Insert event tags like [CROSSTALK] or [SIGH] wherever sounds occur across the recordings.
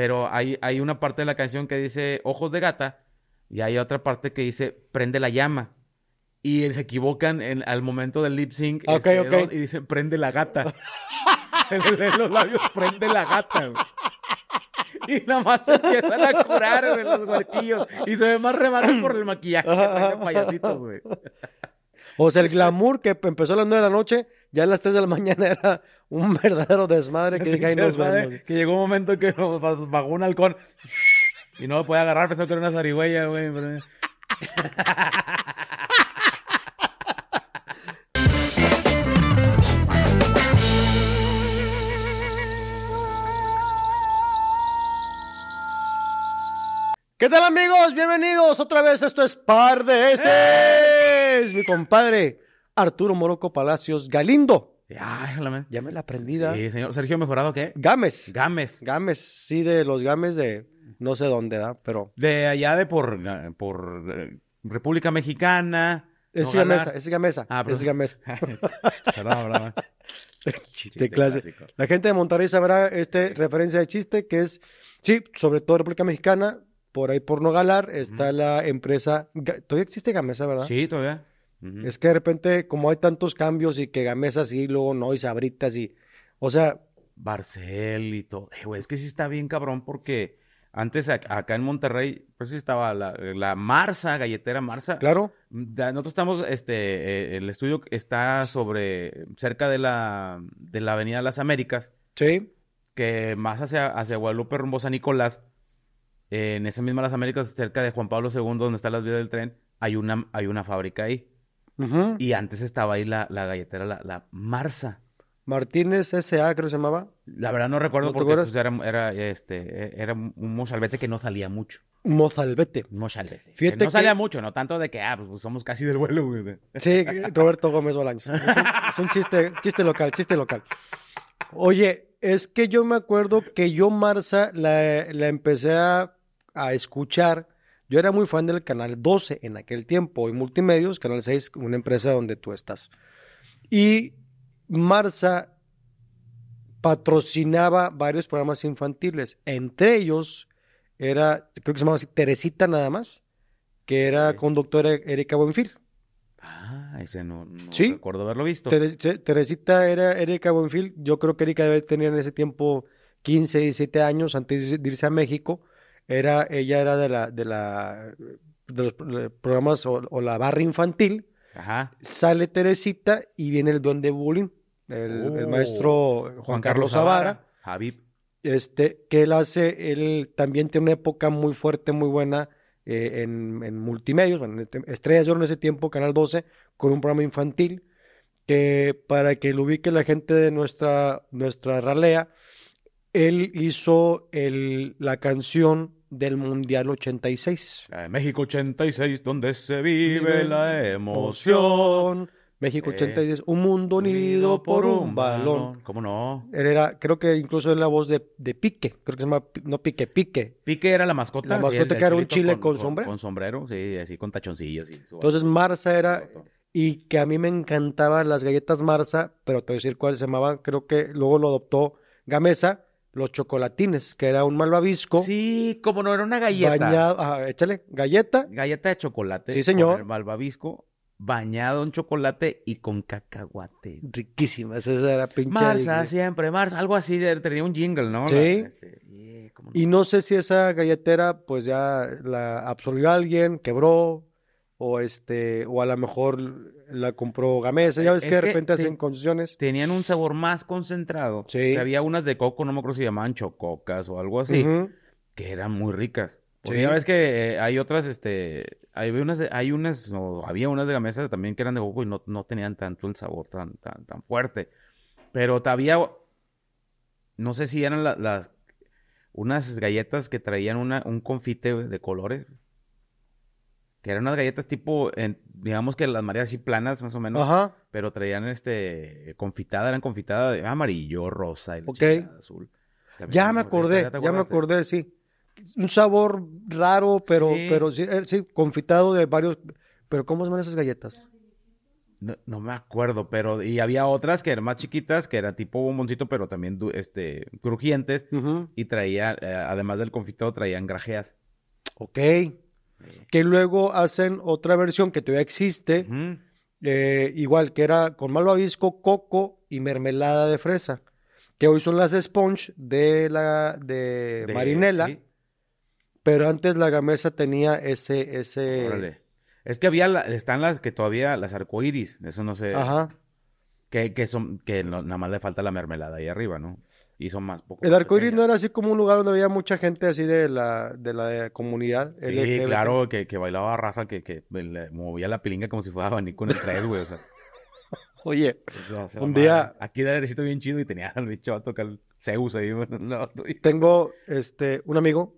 pero hay, hay una parte de la canción que dice ojos de gata y hay otra parte que dice prende la llama. Y se equivocan al momento del lip sync ah, este, y dicen prende la gata. [LAUGHS] se le leen los labios, prende la gata. Y nada más se empiezan a curar en los huerquillos. Y se ve más remados por el maquillaje payasitos, güey. O sea, el glamour que empezó a las 9 de la noche ya a las 3 de la mañana era un [LAUGHS] verdadero desmadre que dije, Que llegó un momento que bajó un halcón y no lo podía agarrar, pensó que era una zarigüeya, güey. ¿Qué tal amigos? Bienvenidos otra vez. Esto es Par de S, ¡Eh! Mi compadre. Arturo Moroco Palacios Galindo. ya me la aprendida. Sí, señor. Sergio Mejorado, ¿qué? Gámez. Gámez. Games, sí, de los Games de no sé dónde, ¿verdad? Pero. De allá de por, eh, por eh, República Mexicana. Es Gamesa, es Gamesa. Ah, es Gamesa. [LAUGHS] [LAUGHS] Chiste, La gente de Monterrey sabrá este referencia de chiste que es, sí, sobre todo República Mexicana, por ahí por no galar, está la empresa. Todavía existe Gamesa, ¿verdad? Sí, todavía. Es que de repente, como hay tantos cambios y que Gamesa sí, luego no, y Sabritas y. O sea. Barcel y todo. Eh, es que sí está bien cabrón porque antes acá en Monterrey, pues sí estaba la, Marza, Marsa, galletera Marza Claro. Nosotros estamos, este, eh, el estudio está sobre, cerca de la, de la Avenida Las Américas. Sí. Que más hacia, hacia Guadalupe, rumbo a San Nicolás, en esa misma Las Américas, cerca de Juan Pablo II, donde están las vías del tren, hay una, hay una fábrica ahí. Y antes estaba ahí la, galletera, la, la, Marza. Martínez S.A. creo que se llamaba. La verdad no recuerdo porque pues, era, era, este, e, era un mozalbete que no salía mucho. Mozalbete. Mozalbete. no salía mucho, no tanto de que, ah, pues, pues, somos casi del vuelo. [LAUGHS] Sí, Roberto Gómez Bolaños. Es un, chiste, chiste local, chiste local. Oye, es que yo me acuerdo que yo Marza la, empecé a, a, escuchar yo era muy fan del canal 12 en aquel tiempo, y Multimedios, Canal 6, una empresa donde tú estás. Y Marza patrocinaba varios programas infantiles, entre ellos era, creo que se llamaba así, Teresita nada más, que era conductora Erika Buenfil. Ah, ese no, ¿Sí? recuerdo haberlo visto. Teresita era Erika Buenfil, yo creo que Erika tenía en ese tiempo 15, 17 años antes de irse a México era, ella era de la, de la, de los eh, programas o, la barra infantil. Ajá. Sale Teresita y viene el duende bullying, el, oh, maestro Juan, Carlos Zavara. Javib. Este, que él hace, él también tiene una época muy fuerte, muy buena eh, en, en, multimedios, Estrella Estrellas de en ese tiempo, Canal 12, con un programa infantil, que para que lo ubique la gente de nuestra, nuestra ralea, él hizo el, la canción del Mundial 86. México 86, donde se vive, la emoción. México 86, eh, un mundo unido por un balón. ¿Cómo no? Él era, creo que incluso es la voz de, de, Pique, creo que se llama, no Pique, Pique. Pique era la mascota. La mascota que era un chile con, sombrero. Con sombrero, sí, así con tachoncillos. Y Entonces Marza era, y que a mí me encantaban las galletas Marza, pero te voy a decir cuál se llamaba, creo que luego lo adoptó Gamesa, los chocolatines, que era un malvavisco. Sí, como no era una galleta. Bañado, échale, galleta. Galleta de chocolate. Sí, señor. malvavisco bañado en chocolate y con cacahuate. Riquísima, esa era pinche. Marza, siempre, Marza, algo así, tenía un jingle, ¿no? Sí. Este, eh, y no sé si esa galletera, pues ya la absorbió alguien, quebró, o este o a lo mejor la compró Gamesa, eh, ya ves que de repente hacen concesiones. Tenían un sabor más concentrado. había unas de coco, no me acuerdo si llamaban chococas o algo así, que eran muy ricas. Porque ya ves que eh, hay otras, este, hay unas, hay unas, había unas de Gamesa también que eran de coco y no, no tenían tanto el sabor tan, tan, tan fuerte. Pero todavía. no sé si eran las, unas galletas que traían una, un confite de colores que eran unas galletas tipo, digamos que las marías así planas más o menos, pero traían este confitada, eran confitada de amarillo, rosa, y azul. ya me acordé, ya, me acordé, sí. Un sabor raro, pero pero sí, eh, sí, confitado de varios, pero ¿cómo se esas galletas? No, me acuerdo, pero y había otras que eran más chiquitas, que era tipo bomboncito, pero también este crujientes y traía eh, además del confitado traían grajeas. Ok que luego hacen otra versión que todavía existe, eh, igual que era con malvavisco, coco y mermelada de fresa, que hoy son las sponge de la de, marinela, pero antes la gamesa tenía ese ese Es que había están las que todavía las arcoiris, eso no sé. Ajá. Que, que son que nada más le falta la mermelada ahí arriba, ¿no? son más pocos. El arcoíris no era así como un lugar donde había mucha gente así de la, de la comunidad. Sí, claro, que, que, bailaba raza, que, movía la pilinga como si fuera abanico en el 3, güey, [LAUGHS] Oye, un día... Aquí era el bien chido y tenía al bicho a tocar Zeus ahí. [LAUGHS] Tengo este, un amigo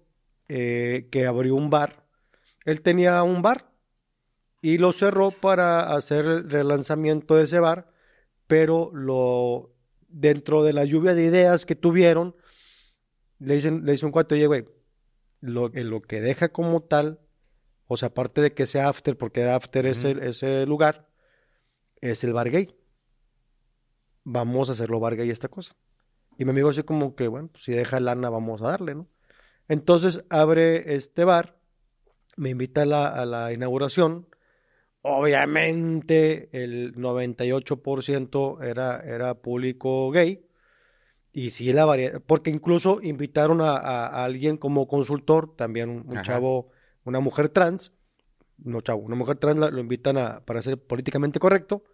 eh, que abrió un bar. Él tenía un bar y lo cerró para hacer el relanzamiento de ese bar, pero lo dentro de la lluvia de ideas que tuvieron, le dicen, le dicen un cuate, oye, güey, lo, lo que deja como tal, o sea, aparte de que sea after, porque after es ese, lugar, es el bar gay. Vamos a hacerlo bar gay esta cosa. Y mi amigo así como que, bueno, pues, si deja lana, vamos a darle, ¿no? Entonces abre este bar, me invita a la inauguración, Obviamente el 98% era, era público gay. Y sí, la variedad, porque incluso invitaron a, alguien como consultor, también un, chavo, una mujer trans, no chavo, una mujer trans lo invitan a, para ser políticamente correcto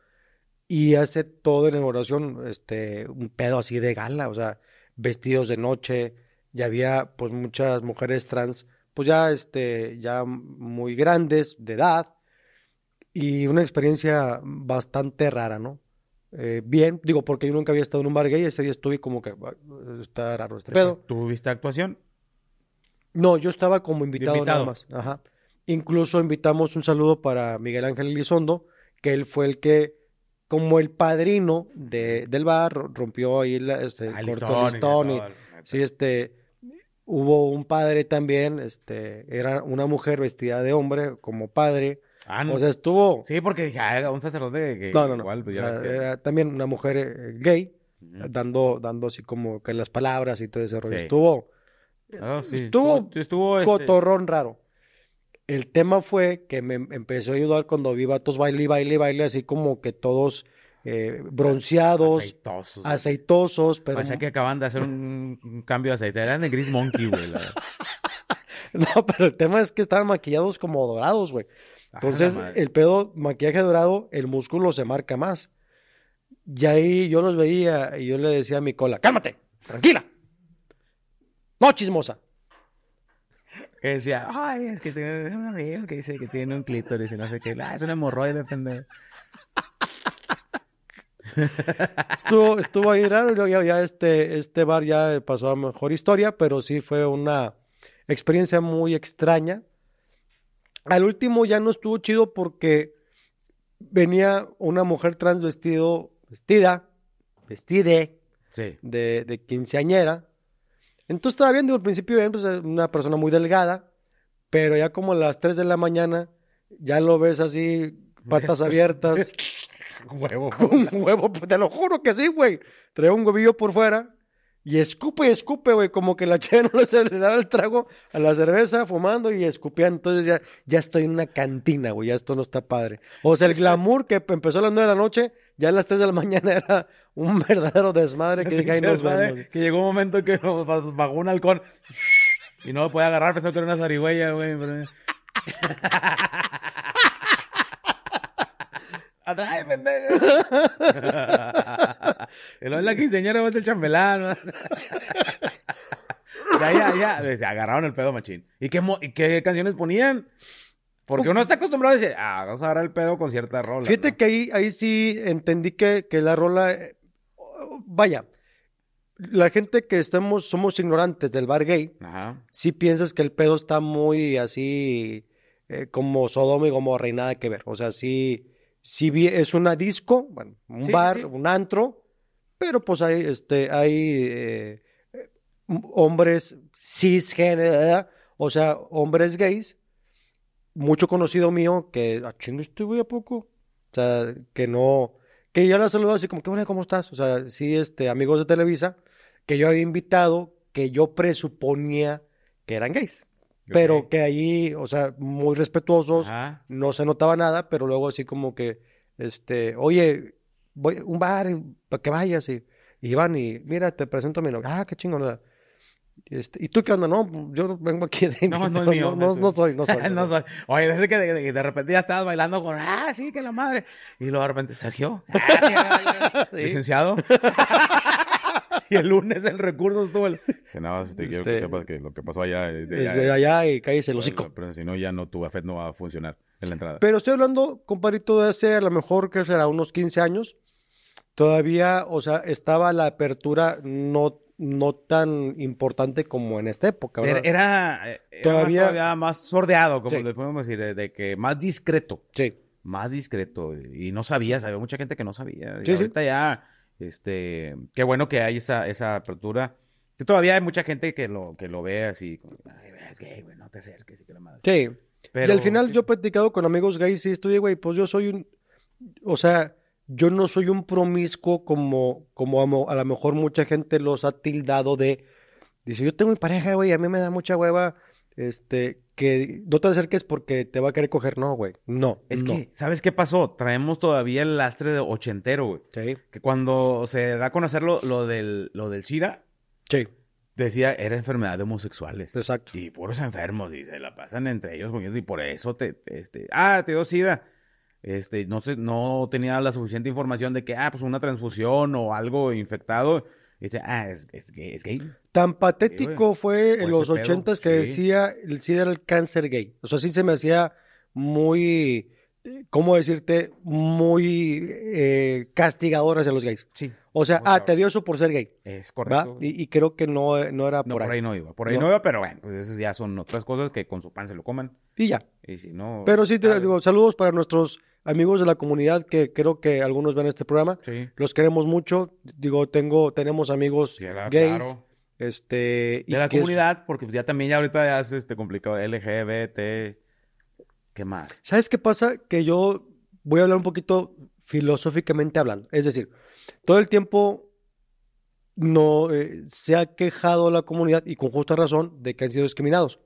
y hace todo en inauguración, este, un pedo así de gala, o sea, vestidos de noche, ya había pues muchas mujeres trans, pues ya, este, ya muy grandes de edad, y una experiencia bastante rara, ¿no? Eh, bien, digo, porque yo nunca había estado en un bar gay, ese día estuve como que está raro este ¿Tuviste actuación? No, yo estaba como invitado, nada más. Ajá. Incluso invitamos un saludo para Miguel Ángel Elizondo, que él fue el que, como el padrino de, del bar, rompió ahí este, ah, el corto listón. este, hubo un padre también, este, era una mujer vestida de hombre como padre o sea, estuvo. Sí, porque dije, ah, un sacerdote gay. No, no, no. Pues, también una mujer eh, gay, dando, dando así como que las palabras y todo ese rollo. Estuvo. Ah, estuvo, estuvo este cotorrón raro. El tema fue que me empezó a ayudar cuando vi vatos baile, baile, baile, así como que todos eh, bronceados, aceitosos, aceitosos pero... que acaban de hacer un, cambio de aceite, eran de Gris Monkey, güey. [LAUGHS] no, pero el tema es que estaban maquillados como dorados, güey. Entonces, el pedo maquillaje dorado, el músculo se marca más. Y ahí yo los veía y yo le decía a mi cola, cálmate, tranquila. No chismosa. Que decía, ay, es que tengo un que dice que tiene un clítoris y no sé qué. Ah, es un hemorroide, [LAUGHS] estuvo, estuvo ahí raro, y ya este, este bar ya pasó a mejor historia, pero sí fue una experiencia muy extraña al último ya no estuvo chido porque venía una mujer trans vestida, vestide, de, quinceañera. Entonces estaba bien, digo, al principio pues, una persona muy delgada, pero ya como a las 3 de la mañana, ya lo ves así, patas [LAUGHS] abiertas. huevo. [LAUGHS] huevo, pues, te lo juro que sí, güey. Trae un huevillo por fuera y escupe, escupe, güey, como que la [LAUGHS] chava no le daba el trago a la cerveza fumando y escupía. Entonces ya, ya estoy en una cantina, güey, ya esto no está padre. O sea, el glamour que em-, empezó a las 9 de la noche, ya a las 3 de la [LAUGHS] mañana era un verdadero desmadre que dije, nos vemos. Que llegó un momento que bajó un halcón y no lo podía agarrar, pensó que era una zarigüeya, güey. [LAUGHS] Atrás, pendejo. [LAUGHS] el es la quinceañera va a chambelán. [LAUGHS] ya, ya, ya. Se agarraron el pedo machín. ¿Y qué, canciones ponían? Porque uno está acostumbrado a decir, ah, vamos a agarrar el pedo con cierta rola. Fíjate que ahí, ahí sí entendí que, la rola. Eh, vaya, la gente que estamos, somos ignorantes del bar gay, Ajá. sí piensas que el pedo está muy así eh, como Sodoma y como Reina que ver. O sea, sí, si bien es una disco, bueno, un bar, un antro, pero pues hay, este, hay eh, hombres cisgénero, o sea, hombres gays, mucho conocido mío, que, a ah, chingo, este voy a poco, o sea, que no, que yo la saludo así como, ¿qué bueno cómo estás? O sea, sí, este, amigos de Televisa, que yo había invitado, que yo presuponía que eran gays pero que ahí, o sea, muy respetuosos, no se notaba nada, pero luego así como que, este, oye, voy a un bar para que vayas y, van y, mira, te presento a mi novia, ah, qué chingón, este, ¿Y tú qué onda? No, pues, yo vengo aquí [LAUGHS] No, no, no, [LAUGHS] no, no, soy, no soy. no soy. Oye, desde que de, repente ya estabas bailando con... Ah, sí, que la madre. Y luego de repente, Sergio. [LAUGHS] Ah, sí, licenciado. [LAUGHS] y el lunes el recursos tuvo el... [LAUGHS] nada te este, quiero que este, sepas que lo que pasó allá... allá, y cállese el pues, hocico. Pero, si no, ya no, tu buffet no va a funcionar en la entrada. Pero estoy hablando, compadrito, de hace a lo mejor que será unos 15 años. Todavía, o sea, estaba la apertura no no tan importante como en esta época. Era, todavía... Más, sordeado, como le podemos decir, de, que más discreto. Sí. Más discreto. Y no sabía, había mucha gente que no sabía. y ahorita ya este, qué bueno que hay esa, apertura. Que todavía hay mucha gente que lo, que lo ve así, Ay, es gay, güey, no te acerques, y que la madre. Sí. y al final yo he practicado con amigos gays y estoy, güey, pues yo soy un, o sea, yo no soy un promiscuo como, como a lo mejor mucha gente los ha tildado de, dice, yo tengo mi pareja, güey, a mí me da mucha hueva este, que no te acerques porque te va a querer coger. No, güey. No. Es que, ¿sabes qué pasó? Traemos todavía el lastre de ochentero, güey. Sí. Que cuando se da a conocer lo, lo del, lo del SIDA. Sí. Decía, era enfermedad de homosexuales. Exacto. Y puros enfermos, y se la pasan entre ellos, y por eso te, este, ah, te dio SIDA. Este, no, no tenía la suficiente información de que, ah, pues una transfusión o algo infectado dice, ah, es, gay, Tan patético fue en los ochentas que decía el era el cáncer gay. O sea, sí se me hacía muy, ¿cómo decirte? Muy eh, castigador hacia los gays. Sí. O sea, ah, te dio eso por ser gay. Es correcto. Y, creo que no, no era por no, Por ahí no iba, por ahí no. iba, pero bueno, pues esas ya son otras cosas que con su pan se lo coman. Y ya. si no. Pero sí, te, digo, saludos para nuestros amigos de la comunidad que creo que algunos ven este programa. Los queremos mucho. Digo, tengo, tenemos amigos gays. Este, de la comunidad, porque ya también ya ahorita ya este complicado. LGBT. ¿Qué más? ¿Sabes qué pasa? Que yo voy a hablar un poquito filosóficamente hablando. Es decir, todo el tiempo no eh, se ha quejado la comunidad y con justa razón de que han sido discriminados.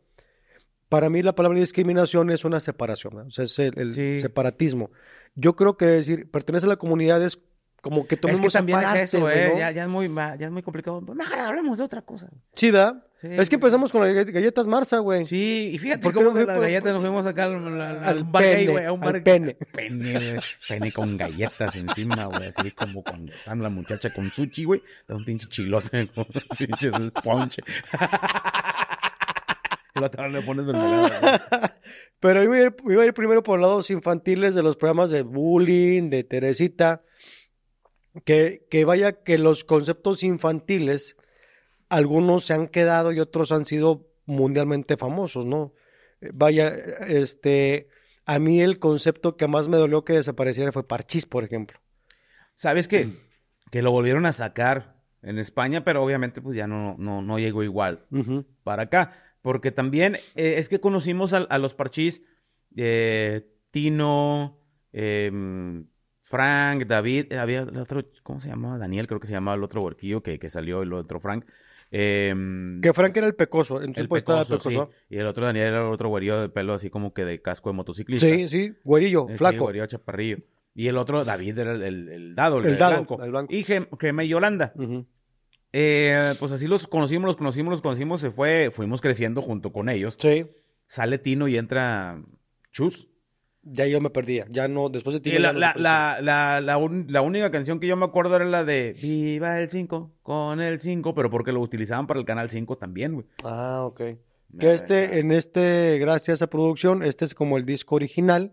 Para mí la palabra discriminación es una separación, o sea, es el, separatismo. Yo creo que decir pertenece a la comunidad es como que tomemos es que también parte, es eso, ¿eh? ya, es muy, ya es muy complicado. Mejor hablemos de otra cosa. Sí, ¿verdad? es que empezamos con las galletas Marza, güey. Sí, y fíjate cómo las galletas nos fuimos acá al, al, al güey. A un al pene. Pene, con galletas encima, güey. Así como cuando está la muchacha con sushi, güey. Está un pinche chilote, con [LAUGHS] pinche [LAUGHS] ponche la [LAUGHS] le pones [LAUGHS] Pero iba a, ir, iba a, ir, primero por los lados infantiles de los programas de bullying, de Teresita. Que, que vaya que los conceptos infantiles, algunos se han quedado y otros han sido mundialmente famosos, ¿no? Vaya, este, a mí el concepto que más me dolió que desapareciera fue Parchís, por ejemplo. ¿Sabes qué? Mm. Que lo volvieron a sacar en España, pero obviamente pues ya no, no, llegó igual para acá. Porque también eh, es que conocimos a, los parchís eh, Tino, em, Frank, David, eh, había el otro, ¿cómo se llamaba? Daniel, creo que se llamaba el otro huerquillo que, que salió, el otro Frank. Em, que Frank era el pecoso, en el pecoso, pecoso. Y el otro Daniel era el otro güerillo de pelo así como que de casco de motociclista. Sí, sí, güerillo, flaco. Sí, güerillo chaparrillo. Y el otro, David, era el, el, el dado, el, blanco. Y Gema y Yolanda. Eh, pues así los conocimos, los conocimos, los conocimos, se fue, fuimos creciendo junto con ellos. Sí. Sale Tino y entra Chus. Ya yo me perdía, ya no, después de Tino. La, la, la, la, la, única canción que yo me acuerdo era la de Viva el 5, con el 5, pero porque lo utilizaban para el canal 5 también, güey. Ah, ok. que este, en este, gracias a producción, este es como el disco original,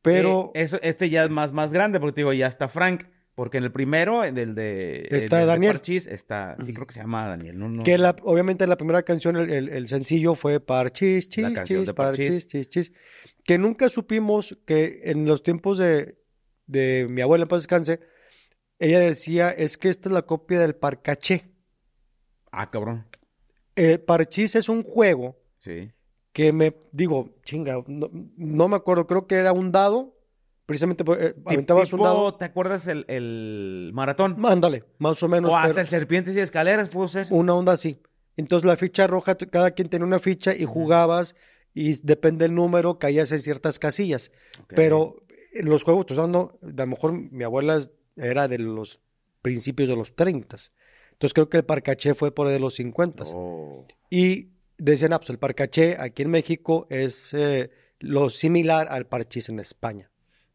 pero... este ya es más, más grande, porque te digo, ya está Frank. Porque en el primero, en el de. Parchis, está. Sí, creo que se llama Daniel. Que la, obviamente la primera canción, el, sencillo fue Parchis, chis, la chis, Que nunca supimos que en los tiempos de, mi abuela, en paz descanse, ella decía: es que esta es la copia del Parcaché. Ah, cabrón. El Parchis es un juego. Sí. Que me. Digo, chinga, no me acuerdo, creo que era un dado precisamente eh, un dado. ¿Te acuerdas el, maratón? Mándale, más o menos. O hasta el serpientes y escaleras pudo ser. Una onda así. Entonces la ficha roja, cada quien tenía una ficha y jugabas y depende del número, caías en ciertas casillas. Pero en eh, los juegos, tú sabes, a lo mejor mi abuela era de los principios de los 30. Entonces creo que el parcaché fue por de los 50. Y decían, ah, pues, el parcaché aquí en México es eh, lo similar al parchís en España.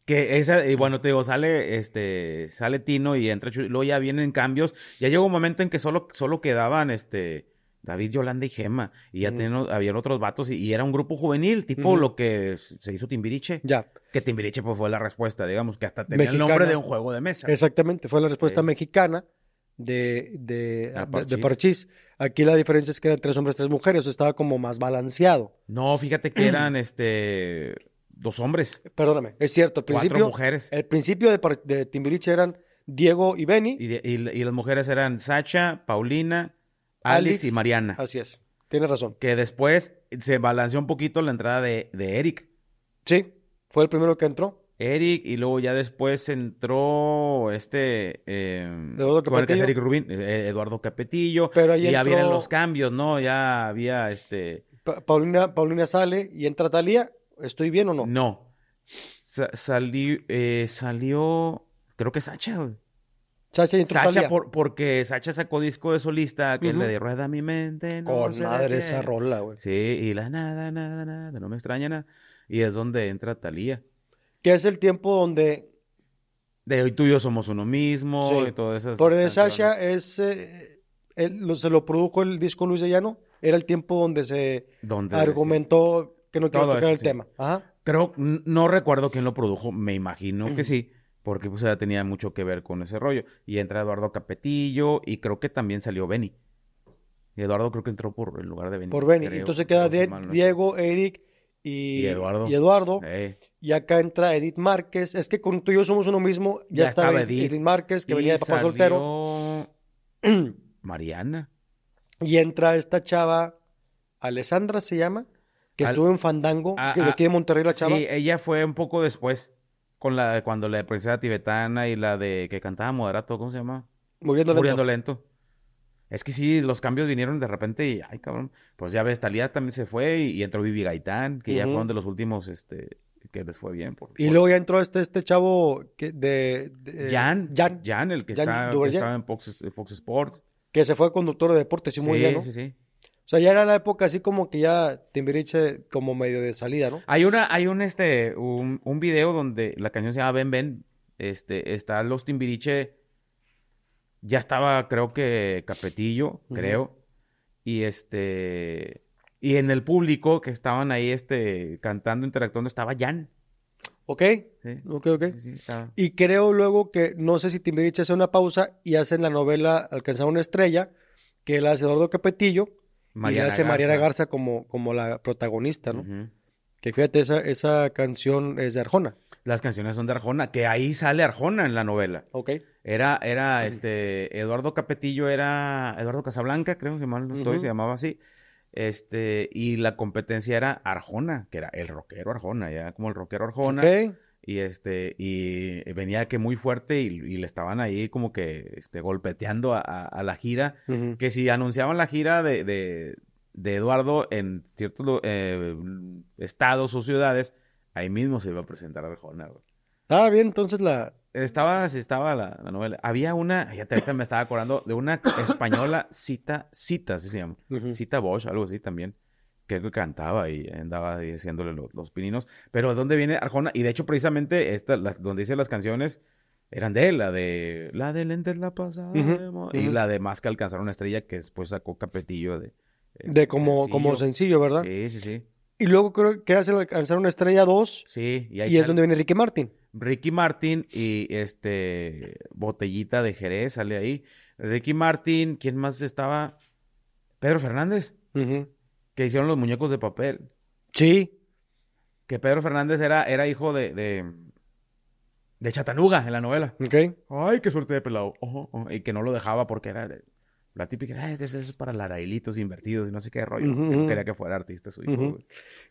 Que esa, y bueno, te digo, sale, este, sale Tino y entra Chuy, luego ya vienen cambios. Ya llegó un momento en que solo, solo quedaban, este, David, Yolanda y Gema. Y ya habían otros vatos y, era un grupo juvenil, tipo lo que se hizo Timbiriche. Ya. Que Timbiriche pues fue la respuesta, digamos, que hasta tenía el nombre de un juego de mesa. Exactamente, fue la respuesta mexicana de, de, Aquí la diferencia es que eran tres hombres, tres mujeres, estaba como más balanceado. No, fíjate que [CLEARS THROAT] eran, este Dos hombres. Perdóname, es cierto. Cuatro mujeres. El principio de, de Timbiriche eran Diego y Benny. Y, las mujeres eran Sacha, Paulina, Alex, y Mariana. Así es. Tienes razón. Que después se balanceó un poquito la entrada de, Eric. Sí, fue el primero que entró. Eric, y luego ya después entró este. Em, Eduardo Capetillo. Eh, eh, Eduardo Capetillo. Pero y ya vienen los cambios, ¿no? Ya había este. Paulina, Paulina sale y entra Talía ¿Estoy bien o no? No. Eh, salió, creo que Sacha, Sacha, y Sacha porque Sacha sacó disco de solista que le de rueda mi mente. Por madre esa rola, güey. Sí, y la nada, nada, nada, no me extraña nada. Y es donde entra Talía. Que es el tiempo donde. De hoy tú y yo somos uno mismo sí. y todas esas. Por de Sacha es. Eh, eh, se lo produjo el disco Luis Era el tiempo donde se argumentó que no quiero tocar el tema. Creo, no recuerdo quién lo produjo, me imagino que sí, porque ya pues, tenía mucho que ver con ese rollo. Y entra Eduardo Capetillo y creo que también salió Benny. Y Eduardo creo que entró por el lugar de Benny. Por Benny. Entonces queda Diego, Eric y, Eduardo. Y, Eduardo. y acá entra Edith Márquez. Es que con tú y yo somos uno mismo. Ya, está Edith. Márquez, que venía de papá soltero. [CLEARS THROAT] Mariana. Y entra esta chava, Alessandra se llama que estuvo en Fandango, ah, que de aquí de Monterrey la chava. Sí, ella fue un poco después, con la cuando la princesa tibetana y la de que cantaba moderato, ¿cómo se llama? Muriendo lento. Es que sí, los cambios vinieron de repente y, ay, cabrón, pues ya ves, Talía también se fue y, entró Vivi Gaitán, que ya de los últimos, este, que les fue bien. y luego ya entró este, este chavo que de, eh, Jan, Jan, el que, estaba en Fox, Sports. Que se fue conductor de deportes, sí, muy bien, ¿no? Sí, sí, o sea, ya era la época así como que ya Timbiriche como medio de salida, ¿no? Hay una, hay un este, un, video donde la canción se llama Ven Ven, este, está los Timbiriche, ya estaba creo que Capetillo, creo, y este, y en el público que estaban ahí, este, cantando, interactuando, estaba Jan. Ok, ok, ok. Y creo luego que, no sé si Timbiriche hace una pausa y hacen la novela Alcanzar una estrella, que el Eduardo Capetillo y hace Garza. Mariana Garza como, como la protagonista, ¿no? Que fíjate, esa, canción es de Arjona. Las canciones son de Arjona, que ahí sale Arjona en la novela. Ok. Era, era, este, Eduardo Capetillo era Eduardo Casablanca, creo que mal no estoy, se llamaba así. Este, y la competencia era Arjona, que era el rockero Arjona, ya como el rockero Arjona. Y este, y eh, venía que muy fuerte y, le estaban ahí como que este, golpeteando a, la gira. Que si anunciaban la gira de, de, Eduardo en ciertos eh, mm, estados o ciudades, ahí mismo se iba a presentar a jornada Estaba bien, entonces la. Estaba, estaba la, novela. Había una, ya te, me estaba acordando, de una [COUGHS] española, Cita, Cita, así se llama. Cita Bosch, algo así también que cantaba y andaba diciéndole los, pininos. Pero ¿de dónde viene Arjona? Y de hecho, precisamente, esta, donde dice las canciones eran de él, la de La de lente la pasada y la de Más que alcanzar una estrella, que después sacó Capetillo de. Eh, de como sencillo. como sencillo, ¿verdad? Sí, sí, sí. Y luego creo que hace alcanzar una estrella 2. Sí, y ahí Y es donde viene Ricky Martin. Ricky Martin y este Botellita de Jerez sale ahí. Ricky Martin, ¿quién más estaba? Pedro Fernández que hicieron los muñecos de papel. Sí. Que Pedro Fernández era, era hijo de, de, de Chatanuga en la novela. Ok. Ay, qué suerte de pelado. Y que no lo dejaba porque era la típica, Ay, eso es para larailitos invertidos y no sé qué rollo. no quería que fuera artista su hijo.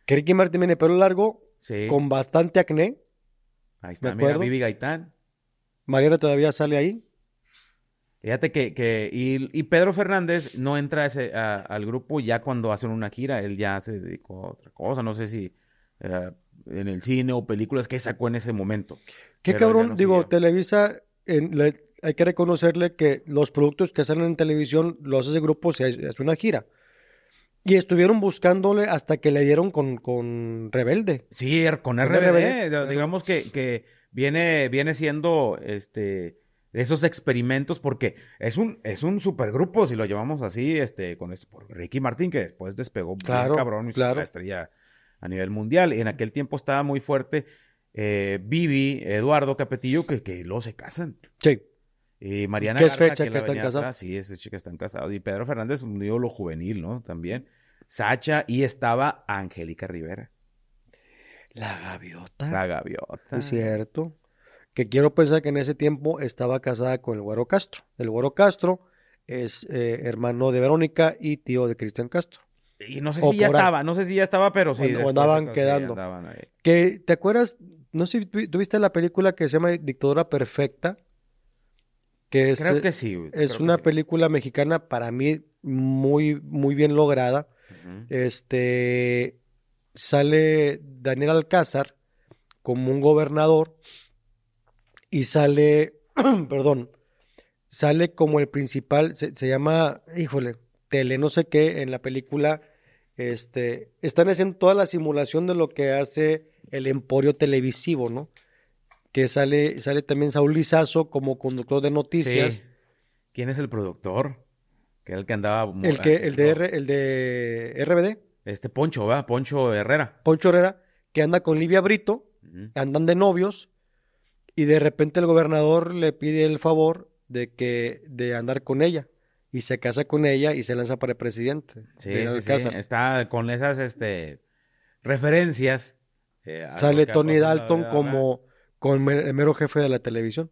Que Martin pelo largo, sí. con bastante acné. Ahí está, mira, Vivi Gaitán. Mariana todavía sale ahí. Fíjate que, y, Pedro Fernández no entra ese, al grupo ya cuando hacen una gira, él ya se dedicó a otra cosa, no sé si eh, en el cine o películas que sacó en ese momento. Qué cabrón, digo, Televisa, hay que reconocerle que los productos que salen en televisión los hace grupo, si hace una gira. Y estuvieron buscándole hasta que le dieron con, con Rebelde. Sí, er, con, RBB. Digamos que, que viene, viene siendo este esos experimentos, porque es un, es un supergrupo, si lo llamamos así, este, con Ricky Martín, que después despegó cabrón y la estrella a nivel mundial. Y en aquel tiempo estaba muy fuerte eh, Vivi, Eduardo Capetillo, que, que luego se casan. Sí. Y Mariana ¿Qué fecha que, están Sí, es chica que están casados. Y Pedro Fernández un lo juvenil, ¿no? También. Sacha y estaba Angélica Rivera. La gaviota. La gaviota. Es cierto que quiero pensar que en ese tiempo estaba casada con el Güero Castro. El Güero Castro es eh, hermano de Verónica y tío de Cristian Castro. Y no sé si ya estaba, no sé si ya estaba, pero sí. O, andaban quedando. que, ¿Te acuerdas? No sé si tuviste la película que se llama Dictadora Perfecta. Que es, Creo que sí. Es una película mexicana para mí muy, muy bien lograda. Este sale Daniel Alcázar como un gobernador y sale, [CLEARS THROAT] perdón, sale como el principal, se, llama, híjole, tele, no sé qué, en la película, este, están haciendo toda la simulación de lo que hace el emporio televisivo, ¿no? Que sale, sale también Saúl Lizazo como conductor de noticias. ¿Quién es el productor? Que era el que andaba... El, que, el, de, el de RBD. Este Poncho, ¿verdad? Poncho Herrera. Poncho Herrera, que anda con Livia Brito, andan de novios, y de repente el gobernador le pide el favor de que de andar con ella y se casa con ella y se lanza para el presidente. Sí, sí, está con esas este referencias. Eh, Sale Tony Dalton como con el mero jefe de la televisión.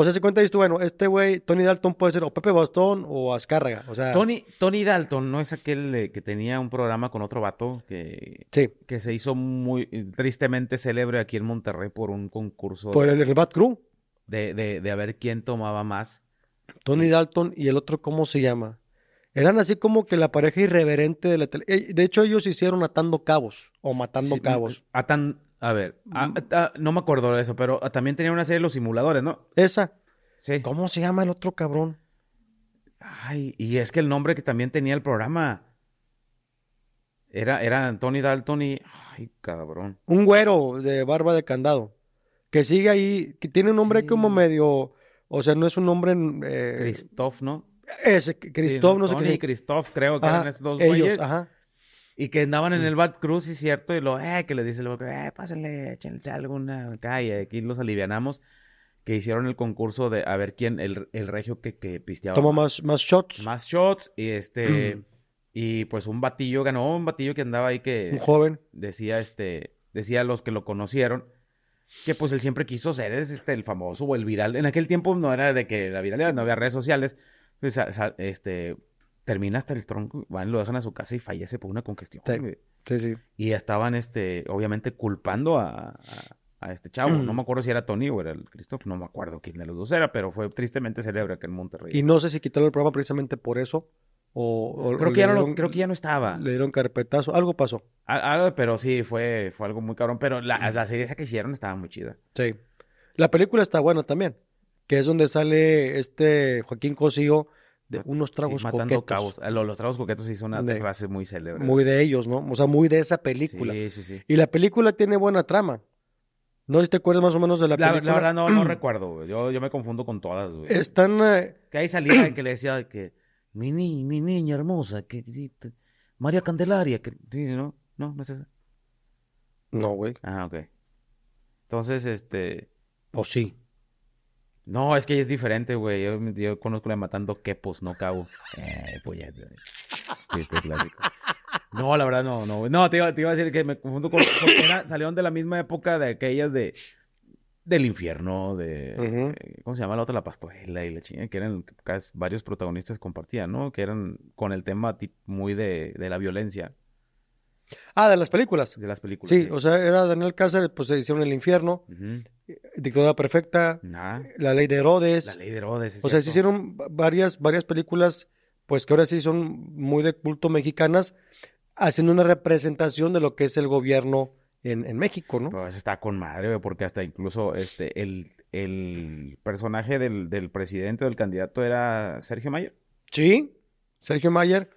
O sea, se cuenta y bueno, este güey, Tony Dalton puede ser o Pepe Bastón o Azcárraga. O sea. Tony, Tony Dalton, ¿no es aquel que tenía un programa con otro vato que, sí. que se hizo muy tristemente célebre aquí en Monterrey por un concurso? Por el, el Bat Crew. De, a ver quién tomaba más. Tony Dalton y el otro, ¿cómo se llama? Eran así como que la pareja irreverente de la tele. Eh, de hecho, ellos hicieron atando cabos o matando cabos. Atan, a ver, ah, mm. ah, no me acuerdo de eso, pero ah, también tenía una serie de los simuladores, ¿no? Esa. Sí. ¿Cómo se llama el otro cabrón? Ay, y es que el nombre que también tenía el programa era, era Anthony Dalton y. Ay, cabrón. Un güero de barba de candado. Que sigue ahí, que tiene un nombre como medio. O sea, no es un nombre. Eh, ¿no? Ese, Christoph, no, sé qué. Christoph, creo que eran esos dos ellos, Ajá. Y que andaban en mm. el Bad Cruz, y cierto, y lo, eh, que le dice el eh, pásenle, échense alguna y aquí los alivianamos, que hicieron el concurso de a ver quién, el, regio que, que pisteaba. Tomó más, más shots. Más shots, y este, mm. y pues un batillo ganó, un batillo que andaba ahí que. Un joven. Decía este, decía los que lo conocieron, que pues él siempre quiso ser este, el famoso o el viral. En aquel tiempo no era de que la viralidad, no había redes sociales, pues, este, termina hasta el tronco, van, lo dejan a su casa y fallece por una congestión. Sí, sí, Y estaban, este, obviamente culpando a, este chavo. No mm. me acuerdo si era Tony o era el Christoph, no me acuerdo quién de los dos era, pero fue tristemente célebre acá en Monterrey. Y no sé si quitaron el programa precisamente por eso. O, creo, que ya no, creo que ya no estaba. Le dieron carpetazo, algo pasó. Algo, pero sí, fue, fue algo muy cabrón. Pero la, la serie esa que hicieron estaba muy chida. Sí. La película está buena también, que es donde sale este Joaquín Cosío de ah, unos tragos matando Cabos. Ah, los, tragos coquetos sí son una frase muy célebre. Muy de ellos, ¿no? O sea, muy de esa película. Sí, sí, sí. Y la película tiene buena trama. No sé si te acuerdas más o menos de la, película. La verdad no, no [CLEARS THROAT] recuerdo, yo, yo, me confundo con todas, güey. Están... Eh, que ahí salía [CLEARS THROAT] que le decía que, mi, mi niña hermosa, que... María Candelaria, que... ¿no? No, no es No, güey. Ah, ok. Entonces, este... O sí. No, es que es diferente, güey. Yo, conozco la de matando quepos, no cabo. Eh, pues ya. Este no, la verdad, no, no. No, te iba, a decir que me confundo con. salieron de la misma época de aquellas de. Del infierno, de. ¿Cómo se llama la otra? La Pastuela y la chingada, que eran. varios protagonistas compartían, ¿no? Que eran con el tema muy de, de la violencia. Ah, de las películas. De las películas. Sí, o sea, era Daniel Cáceres, pues se hicieron El Infierno. Dictadura Perfecta, La Ley de Herodes. La Ley de Herodes. o sea, se hicieron varias, varias películas, pues que ahora sí son muy de culto mexicanas, haciendo una representación de lo que es el gobierno en, México, ¿no? Pues está con madre, porque hasta incluso este, el, el personaje del, presidente o del candidato era Sergio Mayer. Sí, Sergio Mayer.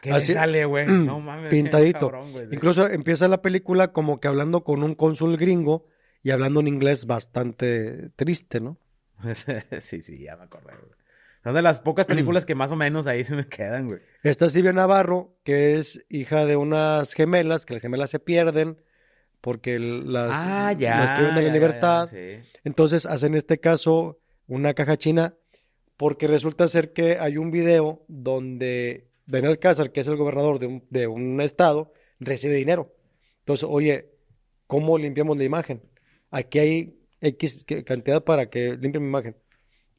¿Qué sale, güey? [CLEARS THROAT] Pintadito. Incluso empieza la película como que hablando con un cónsul gringo y hablando un inglés bastante triste, ¿no? [LAUGHS] sí, sí, ya me acordé, güey. Son de las pocas películas que más o menos ahí se me quedan, güey. Está Silvia Navarro, que es hija de unas gemelas, que las gemelas se pierden porque las, ah, la libertad. Entonces hacen este caso una caja china porque resulta ser que hay un video donde Ben Alcázar, que es el gobernador de un, de un estado, recibe dinero. Entonces, oye, ¿cómo limpiamos la imagen? aquí hay X cantidad para que limpien mi imagen.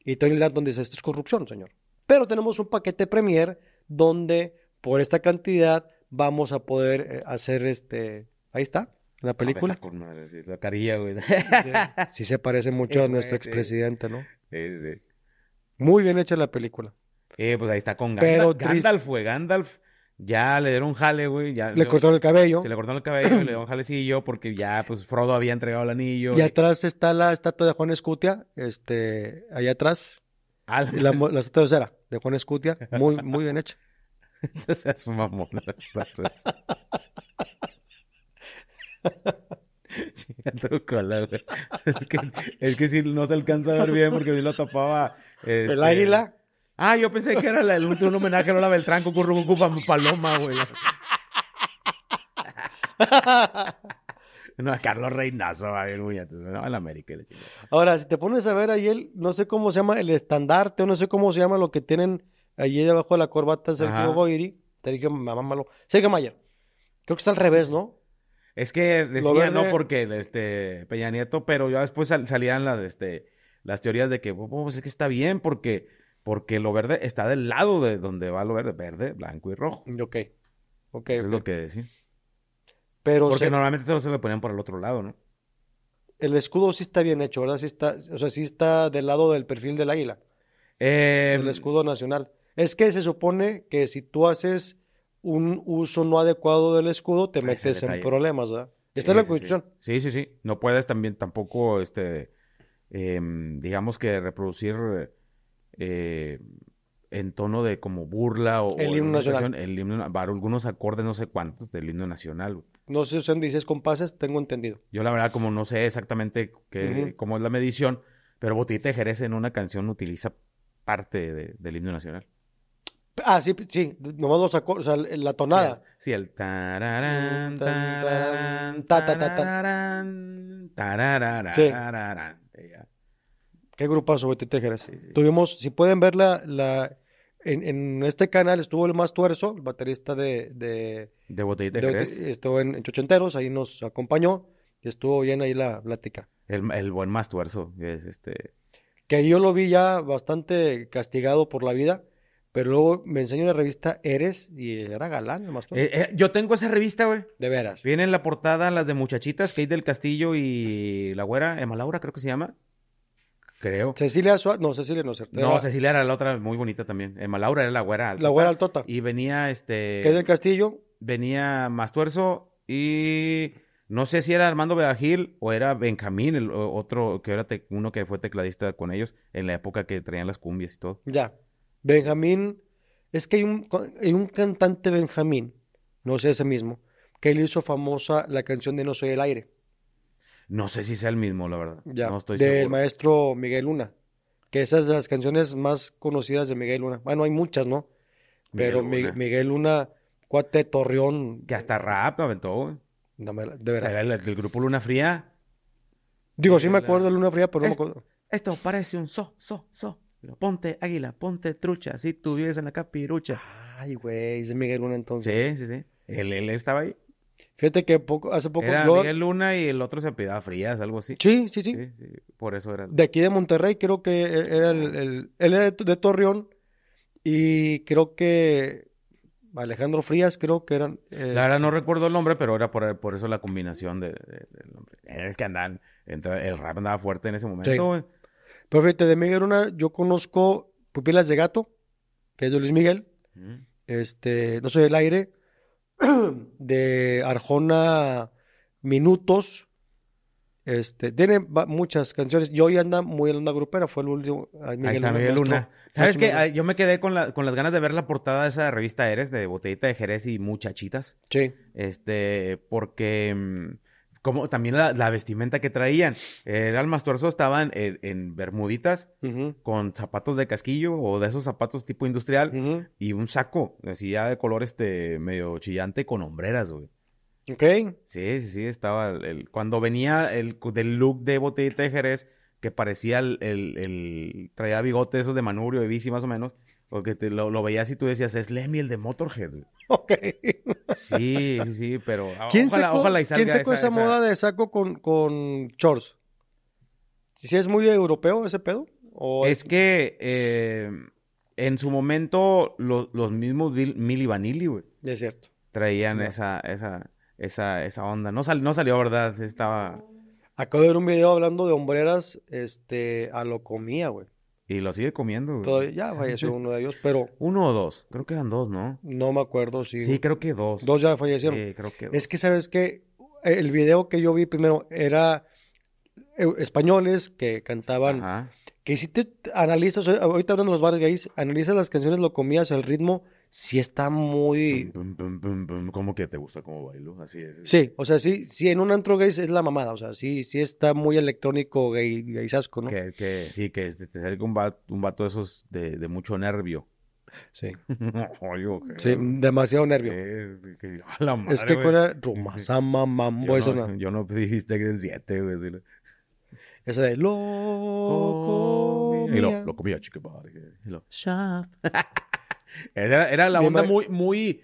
Y Tony donde dice, esto es corrupción, señor. Pero tenemos un paquete Premier donde por esta cantidad vamos a poder eh, hacer este... Ahí está, la película. con la carilla, güey. Sí, se parece mucho a nuestro expresidente, ¿no? Muy bien hecha la película. Eh, pues ahí está con Gandalf. Gandalf fue, Gandalf ya le dieron un jale, güey. Ya, le, cortaron el cabello. Se le cortaron el cabello y le dieron un jalecillo porque ya, pues, Frodo había entregado el anillo. Y, atrás está la estatua de Juan Escutia, este, allá atrás. Ah, la... estatua de cera de Juan Escutia, muy, muy bien hecha. Esa es [LAUGHS] mamón Cola, [LAUGHS] Es que, es que si no se alcanza a ver bien porque si lo tapaba. El águila. Este, Ah, yo pensé que era el último homenaje a Lola Beltrán, Cucurrucucu, Paloma, güey. No, Carlos Reinazo, a ver, no, en América. Ahora, si te pones a ver ahí, el, no sé cómo se llama, el estandarte, o no sé cómo se llama lo que tienen allí debajo de la corbata Sergio Goyri, te dije, mamá malo. Sergio Mayer, creo que está al revés, ¿no? Es que decía, no, porque este, Peña Nieto, pero ya después salían las, este, las teorías de que, pues, pues es que está bien, porque porque lo verde está del lado de donde va lo verde, verde, blanco y rojo. Ok. Ok. Eso es lo que decía. Pero Porque normalmente solo se le ponían por el otro lado, ¿no? El escudo sí está bien hecho, ¿verdad? Sí está, o sea, sí está del lado del perfil del águila. Eh, el escudo nacional. Es que se supone que si tú haces un uso no adecuado del escudo, te metes en problemas, ¿verdad? Está en la Constitución. Sí. sí, sí, No puedes también tampoco, este, em, digamos que reproducir eh, en tono de como burla o... El himno nacional. El algunos acordes, no sé cuántos, del himno nacional. No sé, usan 16 compases, tengo entendido. Yo la verdad como no sé exactamente qué, cómo es la medición, pero Botita Jerez en una canción utiliza parte del himno nacional. Ah, sí, sí, nomás dos acordes, o sea, la tonada. Sí, el Qué grupazo, Betty Tejeras. Tuvimos, si pueden verla, la, en, este canal estuvo el más tuerzo, el baterista de... De, de Botellita Jerez. Estuvo en, Chochenteros, ahí nos acompañó y estuvo bien ahí la plática. El, el buen más tuerzo, es este... Que yo lo vi ya bastante castigado por la vida, pero luego me enseñó la revista Eres y era galán, el más pues. eh, eh, yo tengo esa revista, güey. De veras. Viene en la portada las de muchachitas, Kate del Castillo y la güera, Emma Laura creo que se llama. Creo. Cecilia Suárez, no, Cecilia no, No, Cecilia era la otra muy bonita también. Eh, Malaura Laura era la güera La güera altota. Y venía este. ¿Qué del Castillo? Venía Mastuerzo y no sé si era Armando Veragil o era Benjamín, el otro, que era uno que fue tecladista con ellos en la época que traían las cumbias y todo. Ya. Benjamín, es que hay un, hay un cantante Benjamín, no sé ese mismo, que le hizo famosa la canción de No Soy el Aire. No sé si sea el mismo, la verdad. Ya, no estoy del maestro Miguel Luna. Que esas son las canciones más conocidas de Miguel Luna. Bueno, hay muchas, ¿no? Pero Miguel Luna, cuate Torreón. Que hasta rap aventó, güey. De verdad. El, grupo Luna Fría. Digo, sí me acuerdo de Luna Fría, pero no me acuerdo. Esto parece un so, so, so. Ponte águila, ponte trucha, si tú vives en la capirucha. Ay, güey, es Miguel Luna entonces. Sí, sí, sí. Él, él estaba ahí. Fíjate que poco, hace poco. Era Luna y el otro se pedía Frías, algo así. Sí, sí, sí. Por eso era. De aquí de Monterrey, creo que e-, era el. él era de Torreón y creo que Alejandro Frías, creo que eran. la este no recuerdo el nombre, pero era por, eso la combinación de, nombre. Es que andan, el rap andaba fuerte en ese momento. Sí. Pero fíjate, de Miguel Luna, yo conozco Pupilas de Gato, que es de Luis Miguel. Este, No soy del aire. [CLEARS THROAT] de Arjona Minutos. Este, tiene muchas canciones. Yo ya anda muy en una grupera, fue el último. Luna. ¿Sabes qué? Yo me quedé con, con las ganas de ver la portada de esa revista Eres, de Botellita de Jerez y Muchachitas. Sí. Este, porque mm, como también la, vestimenta que traían. El almas tuerzo estaban en, bermuditas con zapatos de casquillo o de esos zapatos tipo industrial y un saco decía, de color este medio chillante con hombreras, güey. Ok. Sí, sí, sí, estaba el, cuando venía el del look de botellita de Jerez que parecía el, el, traía bigote esos de manubrio de bici más o menos porque lo, veías y tú decías, es Lemmy el de Motorhead. Ok. Sí, sí, sí, pero ¿Quién ojalá, sacó, ¿quién sacó esa, moda de saco con, con shorts? ¿Si es muy europeo ese pedo? es, que eh, en su momento los mismos Bill, Vanilli, güey. Es cierto. Traían esa, esa, esa, esa onda. No, sal, no salió, ¿verdad? Estaba... Acabo de ver un video hablando de hombreras este, a lo comía, güey. Y lo sigue comiendo, ya falleció [LAUGHS] uno de ellos, pero... Uno o dos. Creo que eran dos, ¿no? No me acuerdo, sí. Sí, creo que dos. Dos ya fallecieron. Sí, creo que dos. Es que, ¿sabes qué? El video que yo vi primero era eh, españoles que cantaban... Ajá. Que si te analizas, ahorita hablando de los bares gays, analizas las canciones, lo comías, el ritmo sí está muy... ¿Cómo que te gusta cómo bailo? Así es. Sí, o sea, sí, sí, en un antro gay es la mamada, o sea, sí, sí está muy electrónico gay, gaysasco, ¿no? Que, que sí, que te salga un, vato, un esos de, mucho nervio. Sí. [LAUGHS] sí, demasiado nervio. es que [LAUGHS] con el [LAUGHS] Mambo, eso no. Yo no pediste que en 7, güey. Eso de loco. Y lo, lo comía padre. Y lo. Era, la onda muy, muy,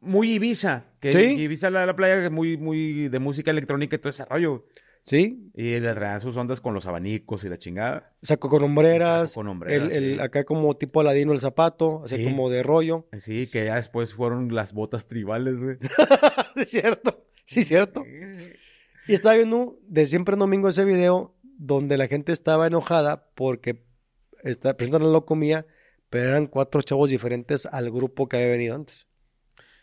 muy Ibiza. Que ¿Sí? Ibiza la, la playa es muy, muy de música electrónica y todo ese rollo. Sí. Y le traían sus ondas con los abanicos y la chingada. Sacó con hombreras. con hombreras. El, el, Acá como tipo aladino el zapato, así como de rollo. Sí, que ya después fueron las botas tribales, güey. [LAUGHS] es cierto, sí, cierto. Y estaba viendo de siempre en domingo ese video donde la gente estaba enojada porque está, presentan la locomía pero eran cuatro chavos diferentes al grupo que había venido antes.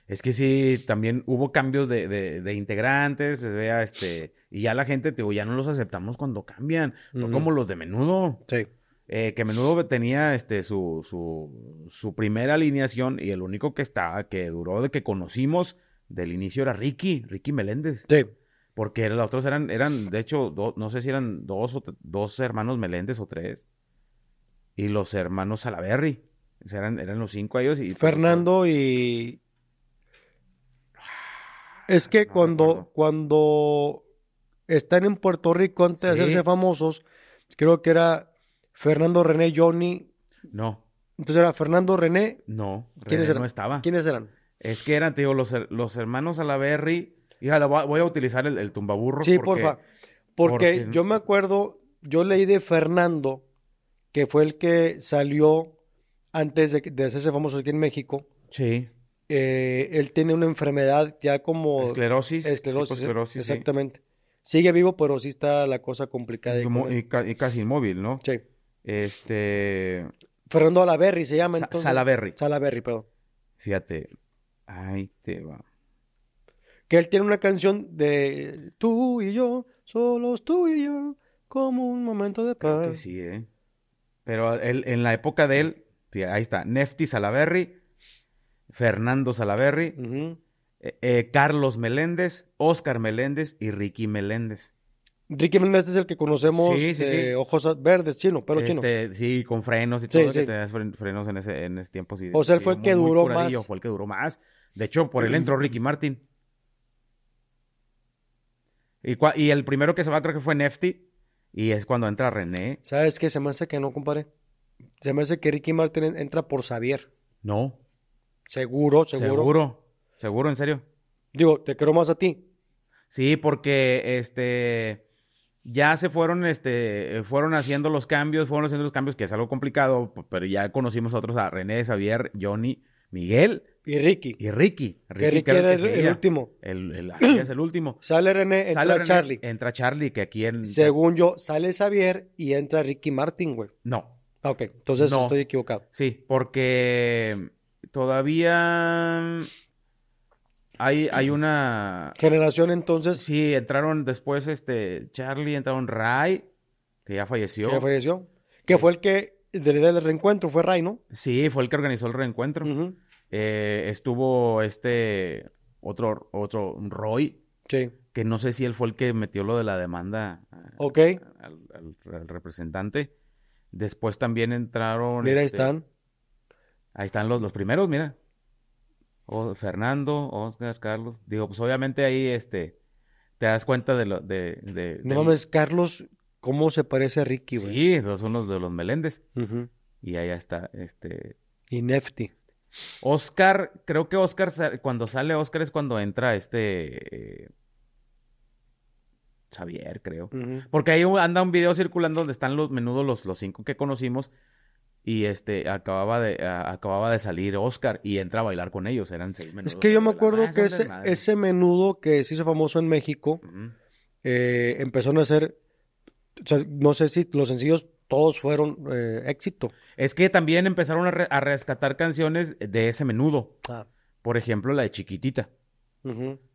Es que sí, también hubo cambios de, de, integrantes, pues vea, este, y ya la gente, digo, ya no los aceptamos cuando cambian, como los de menudo. Sí. Eh, que menudo tenía este, su, su, su, primera alineación y el único que estaba, que duró de que conocimos del inicio era Ricky, Ricky Meléndez. Sí. Porque los otros eran, eran de hecho, no sé si eran dos, o dos hermanos Meléndez o tres y los hermanos Salaberry. Eran, eran los cinco ellos. Y, pues, Fernando y... Es que cuando, cuando están en Puerto Rico antes de hacerse famosos, creo que era Fernando René Johnny. No. Entonces era Fernando René. No, René ¿Quiénes eran? no estaba. ¿Quiénes eran? Es que eran, te digo, los, los hermanos Salaberry. Híjole, voy a utilizar el, tumbaburro. Sí, porfa. porque, yo me acuerdo, yo leí de Fernando que fue el que salió antes de, hacerse famoso aquí en México. Sí. Eh, él tiene una enfermedad ya como... Esclerosis. Esclerosis, exactamente. Sigue vivo, pero sí está la cosa complicada. Y, casi inmóvil, ¿no? Sí. Este... Fernando Salaberry se llama entonces. Salaberry. Salaberry, perdón. Fíjate. Ahí te va. Que él tiene una canción de tú y yo, solos tú y yo, como un momento de paz. que sí, ¿eh? Pero en la época de él, ahí está, Nefty Salaverri, Fernando Salaverri, eh, eh, Carlos Meléndez, Oscar Meléndez y Ricky Meléndez. Ricky Meléndez es el que conocemos eh, ojos verdes, chino, pero chino. Este, sí, con frenos y todo, que tenías frenos en ese, en tiempo. o sea, él fue el que duró más. Fue el que duró más. De hecho, por el entro Ricky Martin. Y, y el primero que se va creo que fue Nefty. Y es cuando entra René. ¿Sabes qué? Se me hace que no, compadre. Se me hace que Ricky Martin entra por Xavier. No. Seguro, seguro. Seguro, seguro, en serio. Digo, te quiero más a ti. Sí, porque este ya se fueron, este, fueron haciendo los cambios, fueron haciendo los cambios, que es algo complicado, pero ya conocimos otros a René, Xavier, Johnny, Miguel. Y Ricky. Y Ricky. Ricky el, último. El, [CLEARS THROAT] es el último. Sale René, entra Charlie. entra Charlie, que aquí en... Según yo, sale Xavier y entra Ricky Martin, güey. No. Ah, ok, entonces estoy equivocado. Sí, porque todavía hay, hay una... Generación entonces. Sí, entraron después este Charlie, entraron Ray, que ya falleció. Que ya falleció. Que fue el que del, reencuentro, fue Ray, ¿no? Sí, fue el que organizó el reencuentro. Eh, estuvo este otro, otro Roy. Sí. Que no sé si él fue el que metió lo de la demanda okay. al, representante. Después también entraron. Mira, ahí este, están. Ahí están los, los primeros, mira. Fernando, Oscar, Carlos. Digo, pues obviamente ahí este te das cuenta de lo de, de No mames, Carlos, cómo se parece a Ricky, güey. Sí, son los de los Meléndez. Y allá está este y Nefty Oscar, creo que Oscar, cuando sale Oscar es cuando entra este... Xavier, creo. Porque ahí anda un video circulando donde están los menudos los, los cinco que conocimos. Y este acababa de, acababa de salir Oscar y entra a bailar con ellos. Eran seis menudos. Es que yo me acuerdo que ese, ese, menudo que se hizo famoso en México eh, empezó a hacer. no sé si los sencillos todos fueron eh, éxito. Es que también empezaron a, rescatar canciones de ese menudo. Ah. Por ejemplo, la de Chiquitita.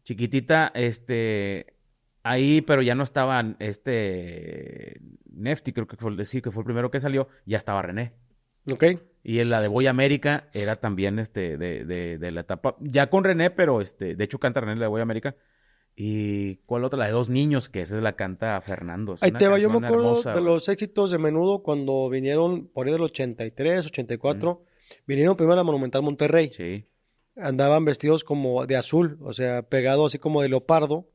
Chiquitita, este, ahí, pero ya no estaban, este, Nefti, creo que fue, que fue el primero que salió, ya estaba René. Y en la de Voy América era también, este, de, la etapa, ya con René, pero, este, de hecho canta René la de Voy América, y cuál otra, la de dos niños, que esa es la canta Fernando. Ay, Ahí te va, yo me acuerdo de los éxitos de menudo cuando vinieron por ahí del 83, 84. Vinieron primero a la Monumental Monterrey. Sí. Andaban vestidos como de azul, o sea, pegado así como de leopardo.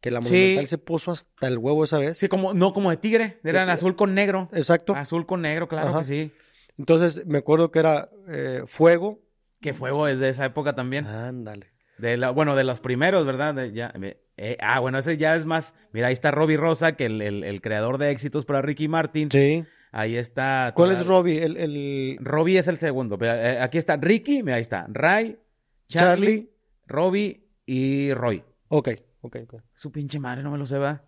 Que la monumental se puso hasta el huevo esa vez. Sí, como, no, como de tigre. Eran azul con negro. Exacto. Azul con negro, claro que sí. Entonces, me acuerdo que era eh, fuego. Que fuego es de esa época también. Ándale bueno, de los primeros, ¿verdad? Eh, ah, bueno, ese ya es más. Mira, ahí está Robbie Rosa, que el, el, creador de éxitos para Ricky Martin. Sí. Ahí está. ¿Cuál es Robbie? El, Robbie es el segundo. Eh, aquí está Ricky, mira, ahí está. Ray, Charlie, Robbie y Roy. Ok, ok, Su pinche madre no me lo se va.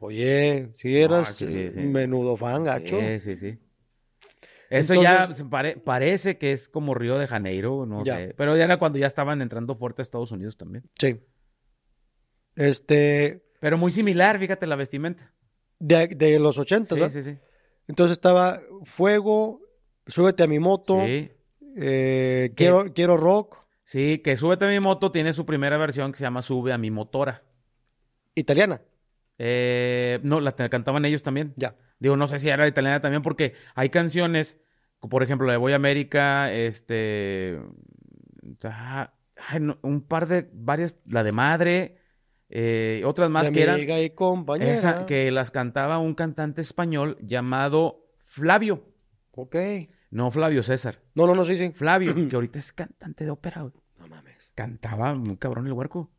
Oye, si eras un menudo fan, gacho. Sí, sí, sí. Eso ya parece que es como Río de Janeiro, no sé. Pero ya era cuando ya estaban entrando fuerte a Estados Unidos también. Sí. Este. Pero muy similar, fíjate, la vestimenta. De, los 80, sí, Sí, sí, Entonces estaba Fuego, Súbete a mi moto, sí. Eh, quiero, quiero Rock. Sí, que Súbete a mi moto tiene su primera versión que se llama Sube a mi motora. ¿Italiana? Eh, no, la cantaban ellos también. Ya. Digo, no sé si era italiana también, porque hay canciones, por ejemplo, la de Voy a América, este. Ah, un par de. varias. La de Madre. Eh, otras más que eran. Y compañera. Esa, que las cantaba un cantante español llamado Flavio. Ok. No Flavio César. No, no, no, sí, sí. Flavio, [CLEARS THROAT] que ahorita es cantante de ópera, No mames. Cantaba un cabrón el huerco.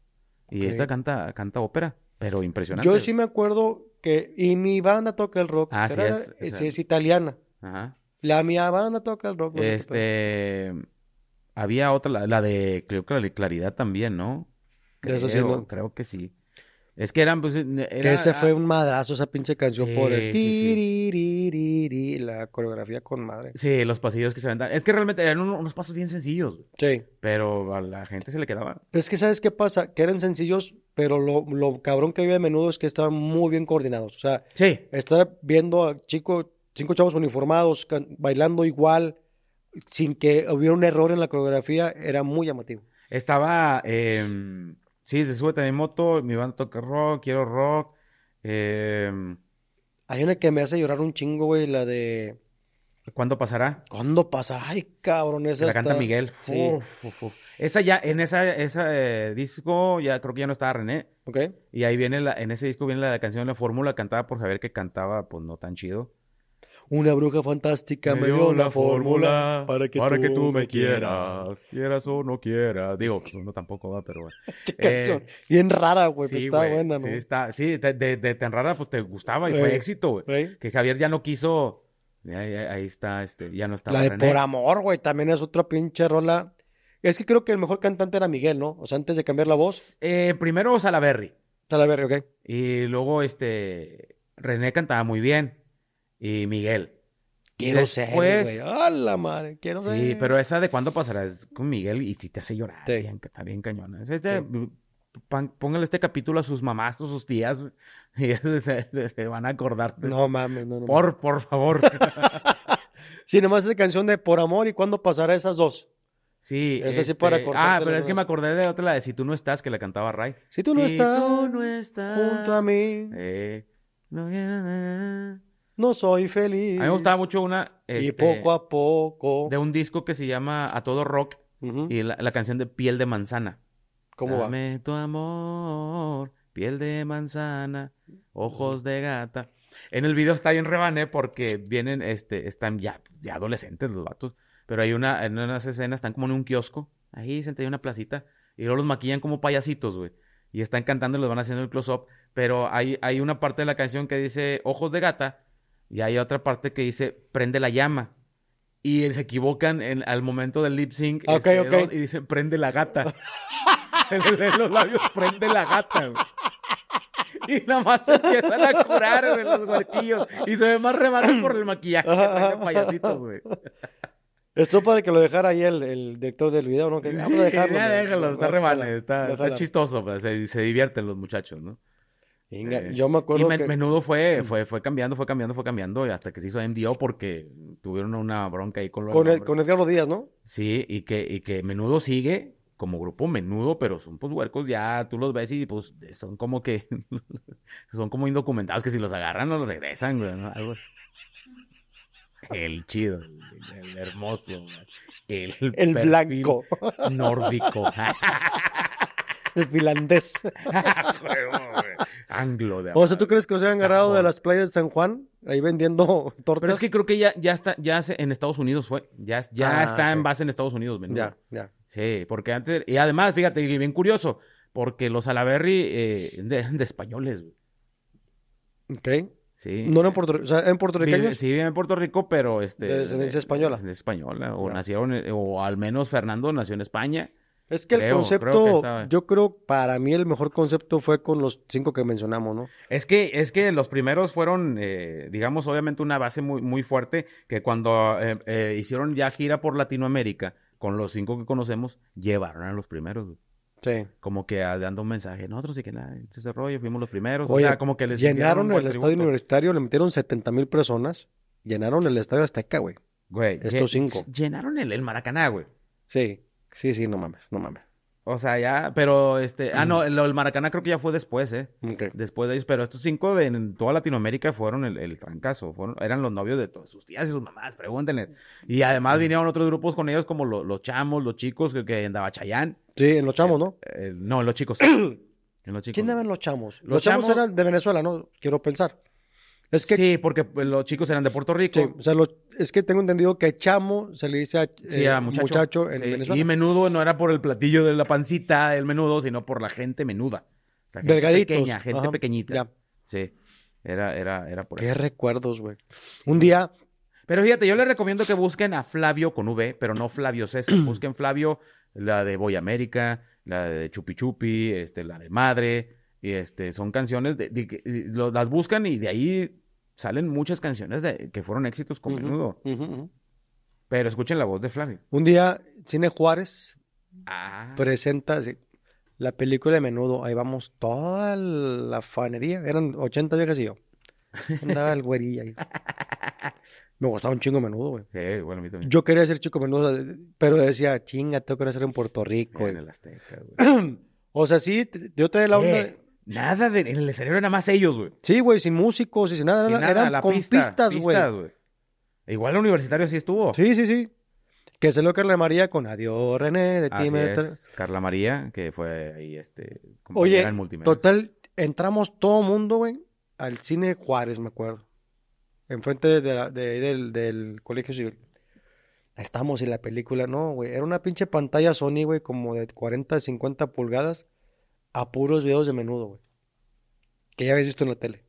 Y esta canta, canta ópera, pero impresionante. Yo sí me acuerdo que, y mi banda toca el rock. Ah, es, italiana. La mía banda toca el rock. este, había otra, la, de, creo que la Claridad también, ¿no? creo que sí. Es que eran, pues. Eh, que ese fue ah, un madrazo, esa pinche canción sí, por el. Sí, La coreografía con madre. Sí, los pasillos que se vendan. Es que realmente eran unos, pasos bien sencillos. Sí. Pero a la gente se le quedaba. Es que, ¿sabes qué pasa? Que eran sencillos, pero lo, cabrón que había de menudo es que estaban muy bien coordinados. O sea, sí. estar viendo a chico cinco chavos uniformados, bailando igual, sin que hubiera un error en la coreografía, era muy llamativo. Estaba. Em, Sí, de Súbete a mi moto, mi banda toca rock, quiero rock. Em, Hay una que me hace llorar un chingo, güey, la de... ¿Cuándo pasará? ¿Cuándo pasará? Ay, cabrón, esa La canta Miguel. Esa ya, en esa, esa eh, disco, ya creo que ya no estaba René. Ok. Y ahí viene, la, en ese disco viene la canción La Fórmula cantada por Javier, que cantaba, pues, no tan chido. Una bruja fantástica me, dio la fórmula para que, tú, me quieras. quieras. o no quieras. Digo, pues, no tampoco va, pero bueno. [LAUGHS] Eh, bien rara, güey. Pues, sí, está buena, ¿no? Sí, de, tan rara, pues te gustaba y fue éxito, güey. Que Javier ya no quiso. Ahí, está, este, ya no está. La de Por Amor, güey, también es otra pinche rola. Es que creo que el mejor cantante era Miguel, ¿no? O sea, antes de cambiar la voz. Eh, primero Salaberry. Salaberry, ok. Y luego, este, René cantaba muy bien y Miguel. Quiero ser, güey. ¡A la madre! Quiero sí, Sí, pero esa de cuándo pasarás con Miguel y si te hace llorar. Bien, está bien cañona. este, Póngale este capítulo a sus mamás o sus tías [LAUGHS] y se, van a acordar. No mames, no, no. Por, por favor. [LAUGHS] sí, nomás esa canción de Por Amor y cuándo pasará esas dos. Sí. Es así para este, Ah, pero es que me acordé de otra, la de Si tú no estás, que la cantaba Ray. Si tú no estás. no estás. Junto a mí. Eh, no, no soy feliz. A mí me gustaba mucho una. y este, poco a poco. De un disco que se llama A Todo Rock. Y la, canción de Piel de Manzana. ¿Cómo va? tu amor, piel de manzana, ojos de gata. En el video está bien rebané porque vienen, este, están ya, ya adolescentes los vatos. Pero hay una, en unas escenas están como en un kiosco. Ahí sentado en una placita. Y luego los maquillan como payasitos, güey. Y están cantando y les van haciendo el close-up. Pero hay, hay una parte de la canción que dice ojos de gata y hay otra parte que dice, prende la llama. Y se equivocan en, al momento del lip sync. Ok, este, ok. Y dicen, prende la gata. [LAUGHS] se le leen los labios, prende la gata. Y nada más empiezan a curar en los huertillos. Y se ve más remar por el maquillaje payasitos, güey. Esto para que lo dejara ahí el, director del video, ¿no? Que, ah, sí, déjalo, está remane, está, chistoso, pues, se, se divierten los muchachos, ¿no? yo me acuerdo. Y menudo fue, fue, cambiando, fue cambiando, fue cambiando, hasta que se hizo MDO porque tuvieron una bronca ahí con los. Con, el, Edgar ¿no? Sí, y que, que menudo sigue como grupo menudo, pero son pues huercos ya, tú los ves y pues son como que. [LAUGHS] son como indocumentados que si los agarran los regresan, güey, El chido, el hermoso, el, el blanco nórdico. [LAUGHS] finlandés. [LAUGHS] Anglo O sea, ¿tú crees que se hayan agarrado de las playas de San Juan? Ahí vendiendo [LAUGHS] tortas. Pero es que creo que ya, ya está, ya en Estados Unidos fue. Ya, ah, está en base en Estados Unidos, Ya, ya. Sí, porque antes. Y además, fíjate, bien curioso, porque los Salaberry eh, eran de españoles, güey. Sí. No en Puerto en Puerto Rico. Sí, viven en Puerto Rico, pero este. De descendencia española. De descendencia española. O nacieron, eh, o al menos Fernando nació en España. Es que el concepto, yo creo, para mí el mejor concepto fue con los cinco que mencionamos, ¿no? Es que, es que los primeros fueron, eh, digamos, obviamente una base muy, muy fuerte, que cuando eh, eh, hicieron ya gira por Latinoamérica, con los cinco que conocemos, llevaron a los primeros, Sí. Como que ah, dando un mensaje, nosotros sí que nada, ese rollo, fuimos los primeros. o sea, como que les llenaron el estadio universitario, le metieron 70 mil personas, llenaron el estadio Azteca, güey. Güey. Estos cinco. Llenaron el, el Maracaná, güey. Sí. Sí, sí, no mames, no mames. O sea, ya, pero este, ah, no, el, Maracana creo que ya fue después, ¿eh? Después de ellos, pero estos cinco de en toda Latinoamérica fueron el, el eran los novios de todos, sus tías y sus mamás, pregúntenle. Y además vinieron otros grupos con ellos, como los chamos, los chicos, que, que andaba Chayán. Sí, en los chamos, ¿no? Eh, eh, no, en los chicos. [CLEARS THROAT] los chicos. ¿Quién eran los chamos? Los, chamos, eran de Venezuela, ¿no? Quiero pensar que, sí, porque pues, los chicos eran de Puerto Rico. o sea, es que tengo entendido que chamo se le dice a, eh, muchacho, en Venezuela. Y menudo no era por el platillo de la pancita, el menudo, sino por la gente menuda. O gente pequeña, gente pequeñita. Sí, era, era, era por Qué recuerdos, güey. Un día... Pero fíjate, yo les recomiendo que busquen a Flavio con V, pero no Flavio César. busquen Flavio, la de Boy América, la de Chupi Chupi, este, la de Madre, y este, son canciones de, las buscan y de ahí salen muchas canciones de que fueron éxitos con menudo. Pero escuchen la voz de Flavio. Un día, Cine Juárez ah. presenta la película de menudo. Ahí vamos toda la fanería. Eran 80 viejas y yo. [LAUGHS] Andaba el güerilla ahí. Me gustaba un chingo menudo, güey. Sí, bueno, a mí también. Yo quería ser chico menudo, pero decía, chinga, tengo que nacer en Puerto Rico. En el Azteca, güey. [CLEARS THROAT] o sea, sí, yo traía la onda. Eh, Nada en el escenario eran más ellos, güey. Sí, güey, sin músicos y sin nada. eran con pistas, güey. Igual el universitario sí estuvo. Sí, sí, sí. Que se lo Carla María con Adiós René de Así Carla María, que fue ahí este Oye, Total, entramos todo mundo, güey, al cine Juárez, me acuerdo. Enfrente de, del, del Colegio Civil. Estamos en la película, no, güey. Era una pinche pantalla Sony, güey, como de 40, 50 pulgadas a puros videos de menudo, güey. Que ya habéis visto en la tele.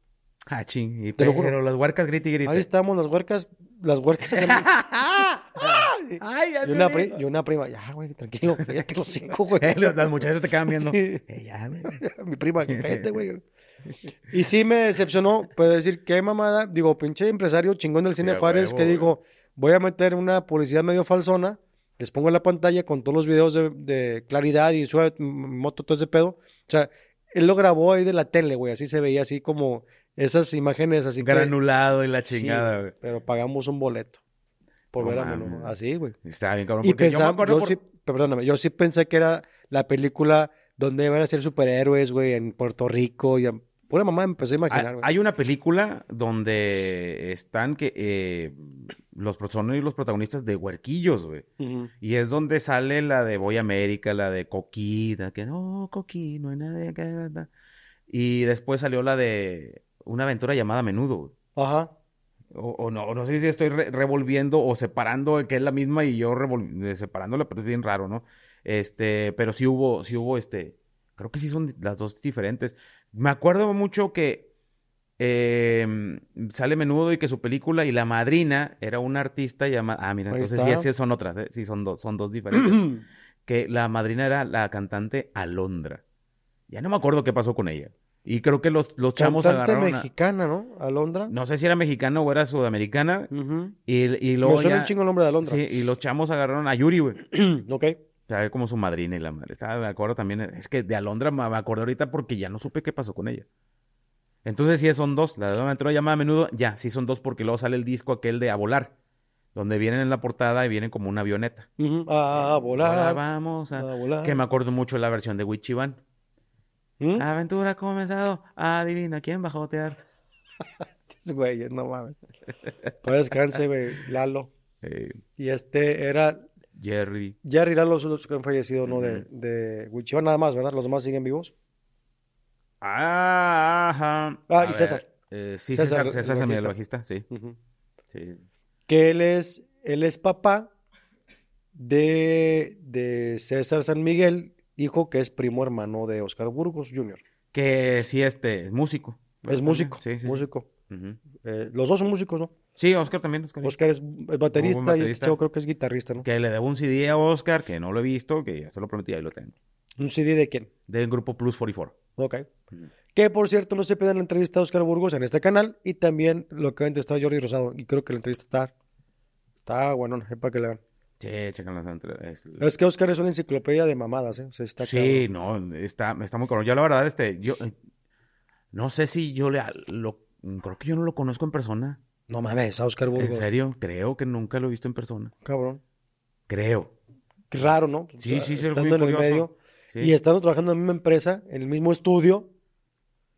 Ah, ching. pero las huercas grit y grita. Ahí estamos, las huercas. Las huercas también. [LAUGHS] Ay, ya y, una prima, y una prima, ya, güey, tranquilo, ya tengo cinco, güey. Eh, las muchachas te quedan viendo. Eh, ya, [LAUGHS] Mi prima, gente, güey. Y sí me decepcionó, puedo decir, qué mamada. Digo, pinche empresario chingón del cine Juárez que digo, voy a meter una publicidad medio falsona les pongo la pantalla con todos los videos de, claridad y su moto, todo ese pedo. O sea, él lo grabó ahí de la tele, güey, así se veía, así como esas imágenes así. Granulado y la chingada, sí, güey. pero pagamos un boleto por ver a Así, güey. Está bien, cabrón. Y pensaba, yo, sí, perdóname, yo sí pensé que era la película donde iban a ser superhéroes, güey, en Puerto Rico y en Pura mamá empecé a imaginar. Hay, una película donde están que eh, los son los protagonistas de huerquillos, güey. Y es donde sale la de Voy a América, la de Coquita, que no, Coqui, no hay nada de Y después salió la de una aventura llamada Menudo, Ajá. O, no, no sé si estoy revolviendo o separando, que es la misma y yo eh, separándola, pero es bien raro, ¿no? Este, pero sí hubo, sí hubo este, Creo que sí son las dos diferentes. Me acuerdo mucho que em, sale menudo y que su película y la madrina era una artista llamada. Ah, mira, entonces sí, sí, son otras, ¿eh? sí son dos, son dos diferentes. [CLEARS THROAT] que la madrina era la cantante Alondra. Ya no me acuerdo qué pasó con ella. Y creo que los, los chamos Cantante mexicana, ¿no? Alondra. No sé si era mexicana o era sudamericana. y, y un chingo el nombre de Alondra. Sí, y los chamos agarraron a Yuri, güey. [CLEARS THROAT] ok sea, como su madrina y la madre. Estaba de acuerdo también. Es que de Alondra me acuerdo ahorita porque ya no supe qué pasó con ella. Entonces sí son dos. La de Dona ya llamada a menudo, ya, sí son dos porque luego sale el disco aquel de A Volar, donde vienen en la portada y vienen como una avioneta. A volar. vamos a... volar. Que me acuerdo mucho de la versión de Wichiban. van ¿Mm? Aventura comenzado. Adivina quién va a jotear. [LAUGHS] güey, no mames. Pues descanse, Lalo. [LAUGHS] Y este era Jerry. Jerry eran los, que han fallecido, ¿no? De, de nada más, ¿verdad? Los demás siguen vivos. Ah, ajá. Ah, y César. Eh, sí, César, César, es el bajista, sí. Que él es, él es papá de, César San Miguel, hijo que es primo hermano de Oscar Burgos Jr. Que sí, este, es músico. Es músico, sí, músico. Eh, los dos son músicos, ¿no? Sí, Oscar también. Oscar, es baterista, y yo este creo que es guitarrista, ¿no? Que le debo un CD a Oscar, que no lo he visto, que ya se lo prometí, ahí lo tengo. ¿Un CD de quién? Del grupo Plus 44. Ok. Que por cierto, no se pierdan la entrevista a Oscar Burgos en este canal y también lo que va a Jordi Rosado. Y creo que la entrevista está, está bueno, es eh, para que le vean. Sí, checan las entrevistas. Es que Oscar es una enciclopedia de mamadas, ¿eh? está sí, no, está, está muy caro. Yo la verdad, este, yo no sé si yo le, lo Mm, creo que yo no lo conozco en persona. No mames, a Oscar Burgos. ¿En serio? Creo que nunca lo he visto en persona. Cabrón. Creo. Qué raro, ¿no? Sí, sí, sí. Estando en el medio. Y estando trabajando en la misma empresa, en el mismo estudio.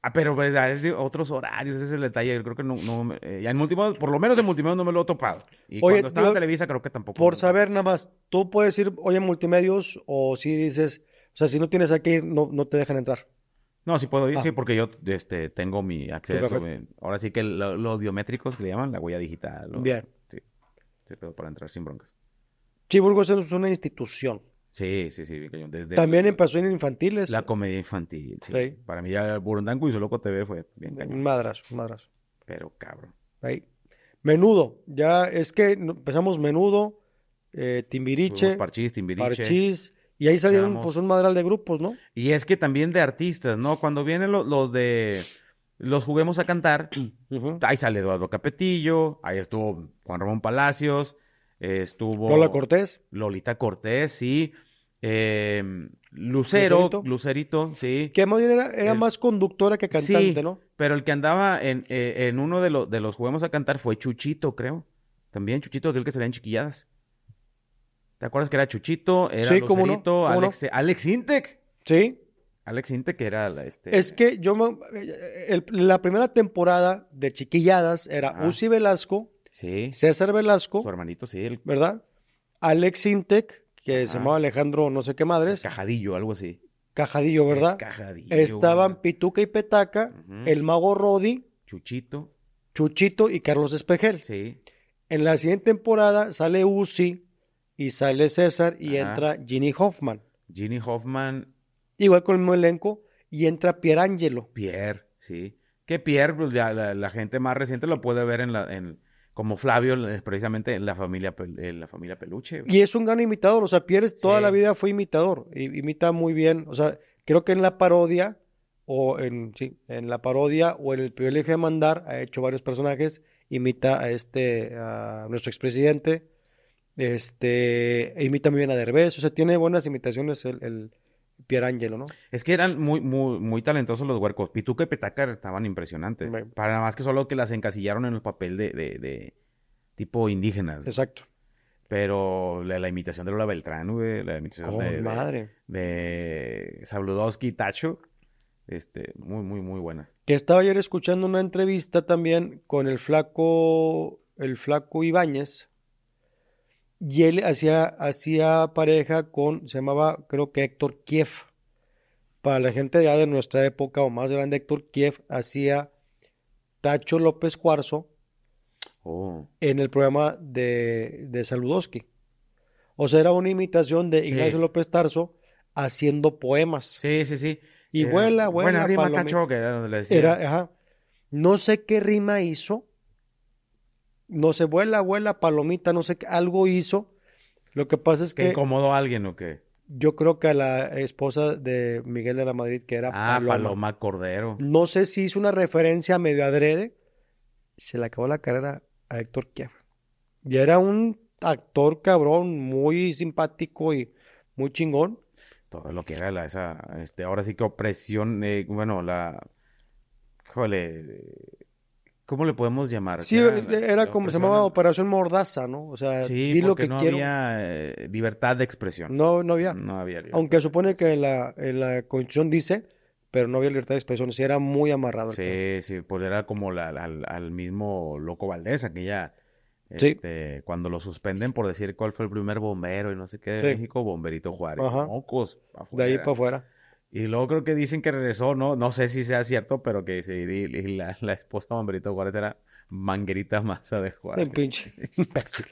Ah, pero verdad, pues, ah, es otros horarios, ese es el detalle. Yo creo que no, no eh, ya en multimedia, por lo menos en multimedia no me lo he topado. Y cuando estaba en Televisa creo que tampoco. Por saber nada más, tú puedes ir hoy en multimedios o si dices, o sea, si no tienes aquí, no, no te dejan entrar. No, sí puedo ir, sí, ah. porque yo este, tengo mi acceso. Eh, ahora sí que los biométricos que le llaman la huella digital. Bien. Sí, pero para entrar sin broncas. Chiburgo es una institución. Sí, sí, sí, desde También empezó en infantiles. La comedia infantil, sí. Para mí ya Burundango y su loco TV fue bien cañón. Un madrazo, un madrazo. Pero cabrón. Menudo, ya es que empezamos menudo, eh, Timbiriche. Timbiriche. Parchís. Y ahí salieron pues un madral de grupos, ¿no? Y es que también de artistas, ¿no? Cuando vienen los de los juguemos a cantar, [CLEARS THROAT] ahí sale Eduardo Capetillo, ahí estuvo Juan Ramón Palacios, estuvo... Lola Cortés. Lolita Cortés, sí. Em, Lucero, Lucerito. sí. Que más era, era más conductora que cantante, sí, ¿no? Pero el que andaba en, eh, en uno de, los de los Juguemos a cantar fue Chuchito, creo. También Chuchito, aquel que salía en chiquilladas. ¿Te acuerdas que era Chuchito? Era sí, cómo Alex, Intec. Sí. Alex Intec era la, este... Es que yo la primera temporada de Chiquilladas era Uzi Velasco, sí. César Velasco. Su hermanito, sí. ¿Verdad? Alex Intec, que se llamaba Alejandro no sé qué madres. Cajadillo, algo así. Cajadillo, ¿verdad? Es cajadillo. Estaban Pituca y Petaca, el mago Rodi. Chuchito. Chuchito y Carlos Espejel. Sí. En la siguiente temporada sale Uzi, y sale César y entra Ginny Hoffman. Ginny Hoffman. Igual con el elenco y entra Pierangelo. Pierre, sí. Que Pierre, pues, la, gente más reciente lo puede ver en la, en, como Flavio, eh, precisamente en la familia, la familia Peluche. Y es un gran imitador, o sea, Pierre toda la vida fue imitador, imita muy bien, o sea, creo que en la parodia, o en, sí, en la parodia o en el privilegio de mandar, ha hecho varios personajes, imita a este, a nuestro expresidente, este, e imita muy bien a Derbez, o sea, tiene buenas imitaciones el, el Pierangelo, ¿no? Es que eran muy, muy, muy talentosos los huercos. Pituca y Petaca estaban impresionantes. Para nada más que solo que las encasillaron en el papel de, tipo indígenas. Exacto. Pero la, imitación de Lola Beltrán, la imitación de, madre. de, de Tacho, este, muy, muy, muy buenas. Que estaba ayer escuchando una entrevista también con el flaco, el flaco Ibáñez, y él hacía, hacía pareja con, se llamaba creo que Héctor Kiev. Para la gente ya de nuestra época o más grande, Héctor Kiev hacía Tacho López Cuarzo oh. en el programa de, de Saludoski. O sea, era una imitación de Ignacio López Tarso haciendo poemas. Sí, sí, sí. Y eh, vuela, vuela. Buena rima, era donde le decía. ajá. No sé qué rima hizo, no se vuela, vuela, palomita, no sé, qué algo hizo. Lo que pasa es que... incomodó a alguien o qué? Yo creo que a la esposa de Miguel de la Madrid, que era ah, Paloma. Cordero. No sé si hizo una referencia a medio adrede. Se le acabó la carrera a Héctor Quiebra. Y era un actor cabrón, muy simpático y muy chingón. Todo lo que era la, esa, este, ahora sí que opresión, eh, bueno, la, jole, ¿Cómo le podemos llamar? Sí, era, eh, como se llamaba Operación Mordaza, ¿no? O sea, di lo que no había eh, libertad de expresión. No, no había. No había Aunque supone que la, la Constitución dice, pero no había libertad de expresión, sí era muy amarrado. Sí, sí, pues era como al, al, mismo Loco Valdés, aquella... Este, Cuando lo suspenden por decir cuál fue el primer bombero y no sé qué de México, Bomberito Juárez. Ajá. De ahí para afuera. Y luego creo que dicen que regresó, no, no sé si sea cierto, pero que y, la, la, esposa Mambrito Juárez era Manguerita Masa de Juárez. El pinche [LAUGHS] imbécil.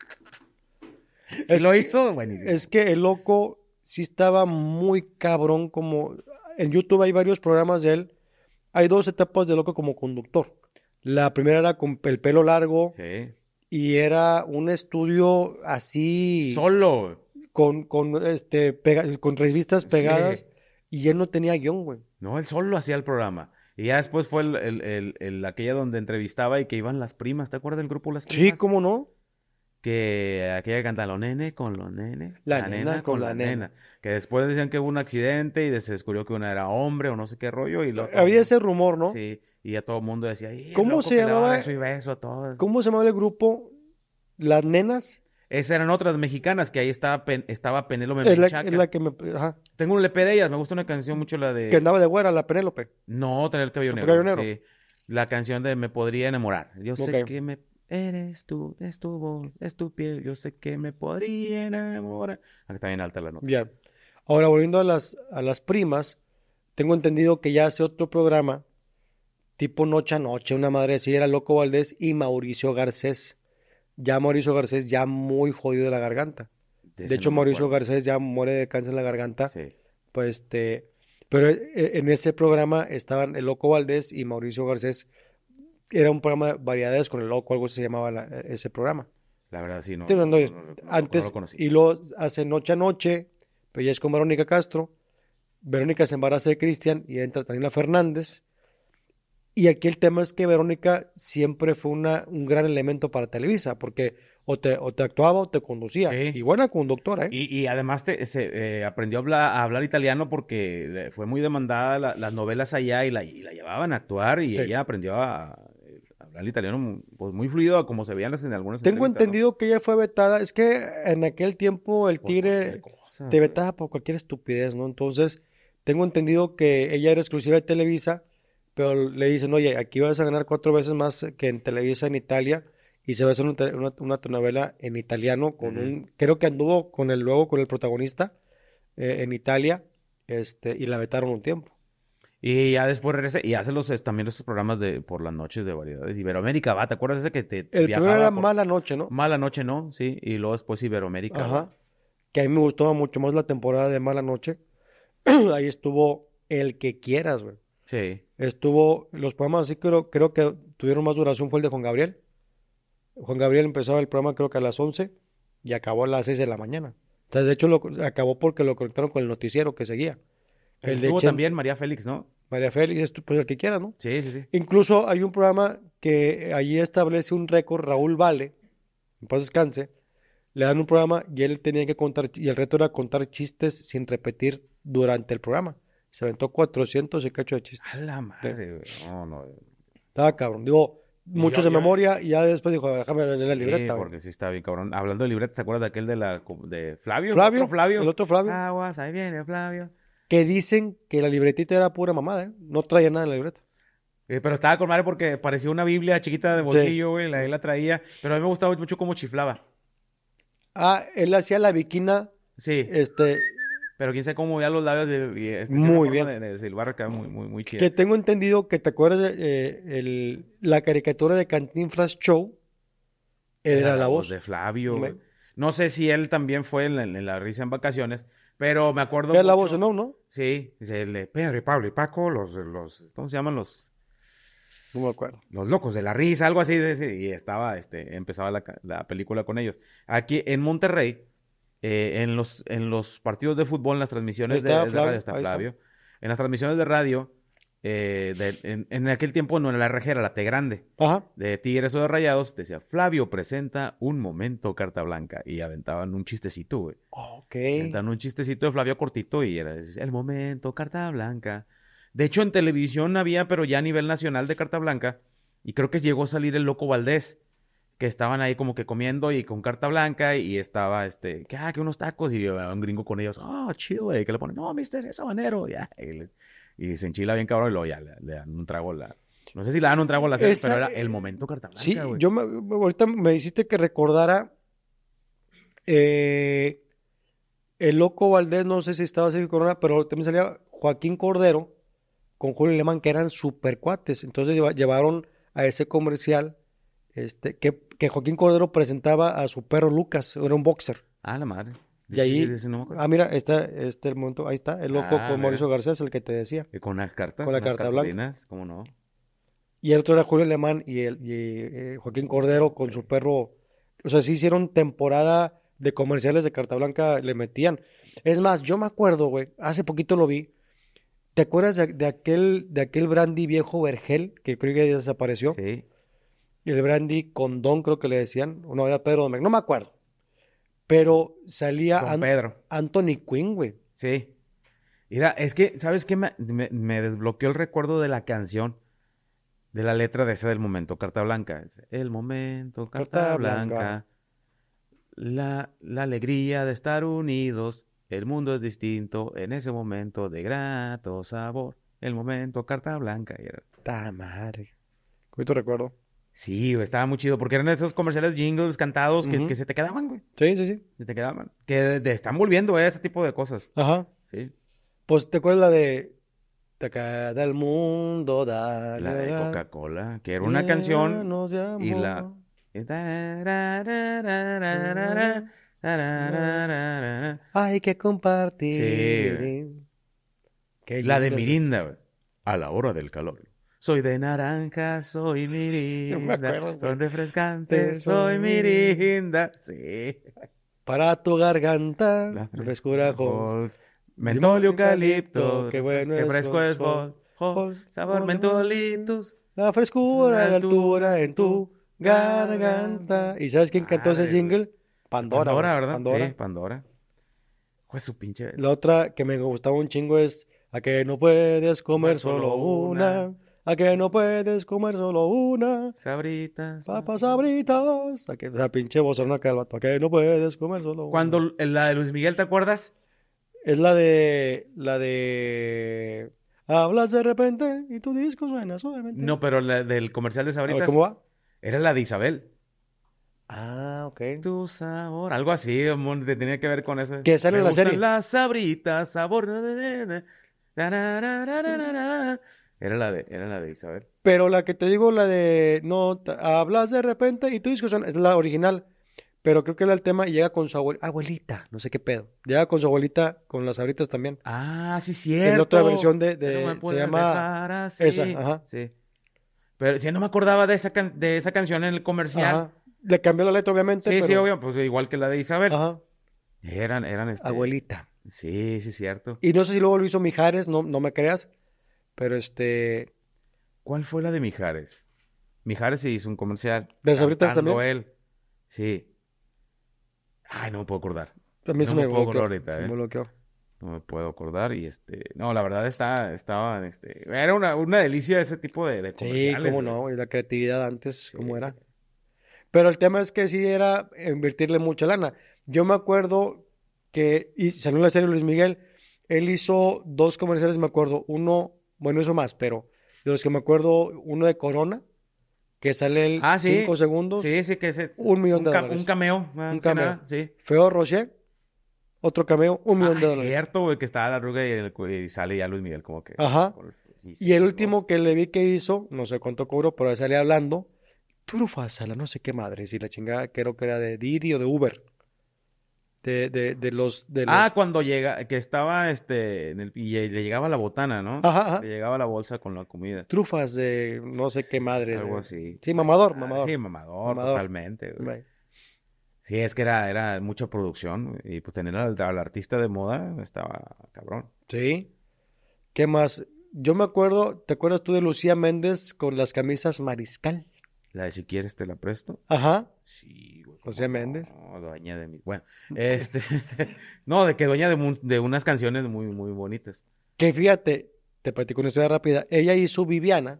si lo hizo, buenísimo. Es que el loco sí estaba muy cabrón como... En YouTube hay varios programas de él. Hay dos etapas de loco como conductor. La primera era con el pelo largo. Sí. Y era un estudio así... Solo. Con, con, este, con revistas pegadas. Sí y él no tenía guión, güey. No, él solo hacía el programa. Y ya después fue el, el, aquella donde entrevistaba y que iban las primas. ¿Te acuerdas del grupo Las Primas? Sí, ¿cómo no? Que aquella que los nenes con los nenes. La, nena, con la, nena. Que después decían que hubo un accidente y se descubrió que una era hombre o no sé qué rollo. y Había ese rumor, ¿no? Sí. Y ya todo el mundo decía, ¿cómo se llamaba? ¿Cómo se llamaba el grupo? Las nenas. Esas eran otras mexicanas que ahí estaba, estaba Penélope que me... Tengo un LP de ellas, me gusta una canción mucho la de... Que andaba de güera, la Penélope. No, tener el cabello negro. La canción de Me podría enamorar. Yo sé que me... Eres tú, es tu voz, es tu piel, yo sé que me podría enamorar. Aquí ah, está bien alta la nota. Bien. Ahora, volviendo a las, a las primas, tengo entendido que ya hace otro programa, tipo Noche a Noche, una madre así, era Loco Valdés y Mauricio Garcés ya Mauricio Garcés ya muy jodido de la garganta. De, hecho, Mauricio Garcés ya muere de cáncer en la garganta. Sí. Pues este, pero eh, eh, en ese programa estaban el Loco Valdés y Mauricio Garcés. Era un programa de variedades con el Loco, algo se llamaba eh, ese programa. La verdad, sí, no. antes, y lo hace noche a noche, pero ya es con Verónica Castro. Verónica se embaraza de Cristian y entra Tanila Fernández. Y aquí el tema es que Verónica siempre fue una, un gran elemento para Televisa, porque o te, o te actuaba o te conducía. Y buena conductora, ¿eh? Y, además se, eh, aprendió a hablar, italiano porque fue muy demandada las novelas allá y la, la, llevaban a actuar y ella aprendió a, hablar italiano pues, muy fluido, como se veían en algunas Tengo entendido que ella fue vetada. Es que en aquel tiempo el tigre te vetaba por cualquier estupidez, ¿no? Entonces, tengo entendido que ella era exclusiva de Televisa le dicen, oye, aquí vas a ganar cuatro veces más que en Televisa en Italia y se va a hacer una, una, telenovela en italiano con un, creo que anduvo con el luego con el protagonista eh, en Italia, este, y la vetaron un tiempo. Y ya después regresa y hace los, también estos programas de por las noches de variedades. Iberoamérica va, ¿te acuerdas ese que te El primero era Mala Noche, ¿no? Mala Noche, ¿no? Sí, y luego después Iberoamérica. Ajá. Que a mí me gustó mucho más la temporada de Mala Noche. [CLEARS THROAT] Ahí estuvo El que quieras, güey. Sí. Estuvo, los programas así creo, creo que tuvieron más duración fue el de Juan Gabriel. Juan Gabriel empezaba el programa creo que a las 11 y acabó a las 6 de la mañana. entonces de hecho lo, acabó porque lo conectaron con el noticiero que seguía. El estuvo también María Félix, ¿no? María Félix, pues el que quiera, ¿no? Sí, sí, sí. Incluso hay un programa que allí establece un récord, Raúl Vale, en paz descanse, le dan un programa y él tenía que contar, y el reto era contar chistes sin repetir durante el programa. Se aventó 400 y cacho de chistes. A la madre, güey. No, no. Eh. Estaba cabrón. Digo, muchos de memoria y ya después dijo, ah, déjame en la libreta. porque sí está bien, cabrón. Hablando de libreta, ¿te acuerdas de aquel de, la, de Flavio? Flavio, El otro Flavio. Aguas, ahí viene Flavio. Que dicen que la libretita era pura mamada, ¿eh? No traía nada en la libreta. Eh, pero estaba con madre porque parecía una Biblia chiquita de bolsillo, güey. La, él la traía. Pero a mí me gustaba mucho cómo chiflaba. Ah, él hacía la viquina. Sí. Este, pero quién sabe cómo veía los labios de, muy bien. De, Silbar, que muy, muy, muy chido. Que tengo entendido que te acuerdas eh, el, la caricatura de Cantinflas Show. era, la voz. de Flavio. No sé si él también fue en la, risa en vacaciones, pero me acuerdo. Era la voz, ¿no? ¿No? Sí, dice Pedro y Pablo y Paco, los, los. ¿Cómo se llaman los.? No me acuerdo. Los locos de la risa, algo así. y estaba, este, empezaba la película con ellos. Aquí en Monterrey eh, en, los, en los partidos de fútbol, en las transmisiones de, radio, Flavio. En las transmisiones de radio, eh, en, aquel tiempo no en la rejera, la T grande, de Tigres o de Rayados, decía, Flavio presenta un momento carta blanca. Y aventaban un chistecito, güey. Aventaban un chistecito de Flavio cortito y era, el momento carta blanca. De hecho, en televisión había, pero ya a nivel nacional de carta blanca, y creo que llegó a salir el Loco Valdés que estaban ahí como que comiendo y con carta blanca y estaba este, que ah, que unos tacos y un gringo con ellos, ah, chido, güey, que le ponen, no, mister, es habanero, ya, y, se enchila bien cabrón y luego ya le, dan un trago la, no sé si le dan un trago la pero era eh, el momento carta blanca, Sí, yo me, ahorita me hiciste que recordara, eh, el loco Valdés, no sé si estaba así Corona, pero también salía Joaquín Cordero con Julio Lehmann, que eran super cuates, entonces llevaron a ese comercial, este, que que Joaquín Cordero presentaba a su perro Lucas, era un boxer. Ah, la madre. Y ahí, ah, mira, está este el momento, ahí está, el loco ah, con Mauricio Garcés, el que te decía. con las cartas. Con la carta blanca. ¿Cómo no? Y el otro era Julio Alemán y, el, eh, Joaquín Cordero con su perro. O sea, sí hicieron temporada de comerciales de carta blanca, le metían. Es más, yo me acuerdo, güey, hace poquito lo vi. ¿Te acuerdas de, aquel, de aquel brandy viejo Vergel que creo que ya desapareció? Sí el brandy Condón, creo que le decían. No, era Pedro Domingo. no me acuerdo. Pero salía Pedro. Anthony Quinn, güey. Sí. Mira, es que, ¿sabes qué? Me, desbloqueó el recuerdo de la canción, de la letra de ese del momento, Carta Blanca. El momento, Carta, Blanca. La, la alegría de estar unidos. El mundo es distinto en ese momento de grato sabor. El momento, Carta Blanca. Era... Ta madre. recuerdo? Sí, estaba muy chido. Porque eran esos comerciales jingles cantados que, se te quedaban, güey. Sí, sí, sí. Se te quedaban. Que te están volviendo eh, ese tipo de cosas. Ajá. Sí. Pues, ¿te acuerdas la de te el mundo, dale. La de Coca-Cola, que era una canción. Y la. Hay que compartir. Sí. La de Mirinda, A la hora del calor. Soy de naranja, soy mirinda. refrescante, son refrescantes, eh, soy mirinda. Sí. Para tu garganta, la frescura Mentol y eucalipto, qué bueno qué fresco es Holz. Sabor mentolitos. La frescura de altura en tu garganta. ¿Y sabes quién cantó ese jingle? Pandora. Pandora, ¿verdad? Pandora. Sí, Pandora. Pues su pinche. La otra que me gustaba un chingo es a que no puedes comer solo una a que no puedes comer solo una. Sabritas. Papas sabritas. A que, la pinche voz acá que no puedes comer solo una. Cuando la de Luis Miguel, ¿te acuerdas? Es la de. La de. Hablas de repente y tu disco suena suavemente. No, pero la del comercial de sabritas. ¿Cómo va? Era la de Isabel. Ah, ok. Tu sabor. Algo así, te tenía que ver con eso. Que sale en la serie. Las sabritas, sabor. Era la de, era la de Isabel. Pero la que te digo, la de no hablas de repente y tú que son, es la original. Pero creo que era el tema y llega con su abuelita, abuelita, no sé qué pedo. Llega con su abuelita con las abritas también. Ah, sí, cierto. En otra versión de, de se llama esa, ajá. Sí. Pero si no me acordaba de esa de esa canción en el comercial. Le cambió la letra obviamente, Sí, sí, obvio, pues igual que la de Isabel. Ajá. Eran eran este... abuelita. Sí, sí, cierto. Y no sé si luego lo hizo Mijares, no no me creas, pero este. ¿Cuál fue la de Mijares? Mijares hizo un comercial. ¿De también? Sí. Ay, no me puedo acordar. A no se me, ¿eh? bloqueó. No me puedo acordar y este... No, la verdad está, estaba... Este, era una, delicia ese tipo de, comerciales. Sí, cómo ¿eh? no. Y la creatividad antes, cómo era. Pero el tema es que sí era invertirle mucha lana. Yo me acuerdo que... Y salió la serie Luis Miguel. Él hizo dos comerciales, me acuerdo. Uno bueno, eso más, pero de los que me acuerdo, uno de Corona, que sale el ah, cinco segundos. Sí, sí, que es un millón de dólares. Un cameo, un cameo. Feo Rocher, otro cameo, un millón de ah, dólares. Es cierto, que estaba la ruga y, sale ya Luis Miguel, como que. Ajá. y, el último que le vi que hizo, no sé cuánto cobro, pero ahí sale hablando. la no sé qué madre, si la chingada creo que era de Didi o de Uber. De, de, los, de Ah, cuando llega, que estaba este, y le llegaba la botana, ¿no? Ajá, Le llegaba la bolsa con la comida. Trufas de no sé qué madre. Algo así. Sí, mamador, ah, mamador. sí, mamador, totalmente. Sí, es que era, era mucha producción y pues tener al, al, artista de moda estaba cabrón. Sí. ¿Qué más? Yo me acuerdo, ¿te acuerdas tú de Lucía Méndez con las camisas Mariscal? La de si quieres te la presto. Ajá. Sí, José Méndez. No, dueña de mi. Bueno, este. [LAUGHS] no, de que dueña de, de, unas canciones muy, muy bonitas. Que fíjate, te platico una historia rápida. Ella hizo Viviana.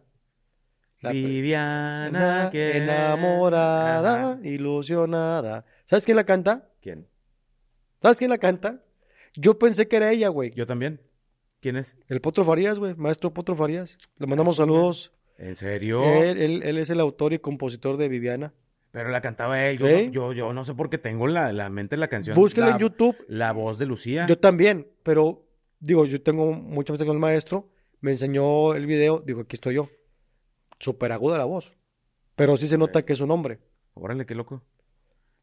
Viviana, que enamorada, ilusionada. ¿Sabes quién la canta? ¿Quién? ¿Sabes quién la canta? Yo pensé que era ella, güey. Yo también. ¿Quién es? El Potro Farías, güey. Maestro Potro Farías. Le mandamos saludos. ¿En serio? él, es el autor y compositor de Viviana. Pero la cantaba él. Yo, no, yo, no sé por qué tengo la, la mente la canción. Búsquenla en YouTube. La voz de Lucía. Yo también, pero digo, yo tengo mucha veces con el maestro. Me enseñó el video. Digo, aquí estoy yo. Súper aguda la voz. Pero sí se nota que es un hombre. Órale, qué loco.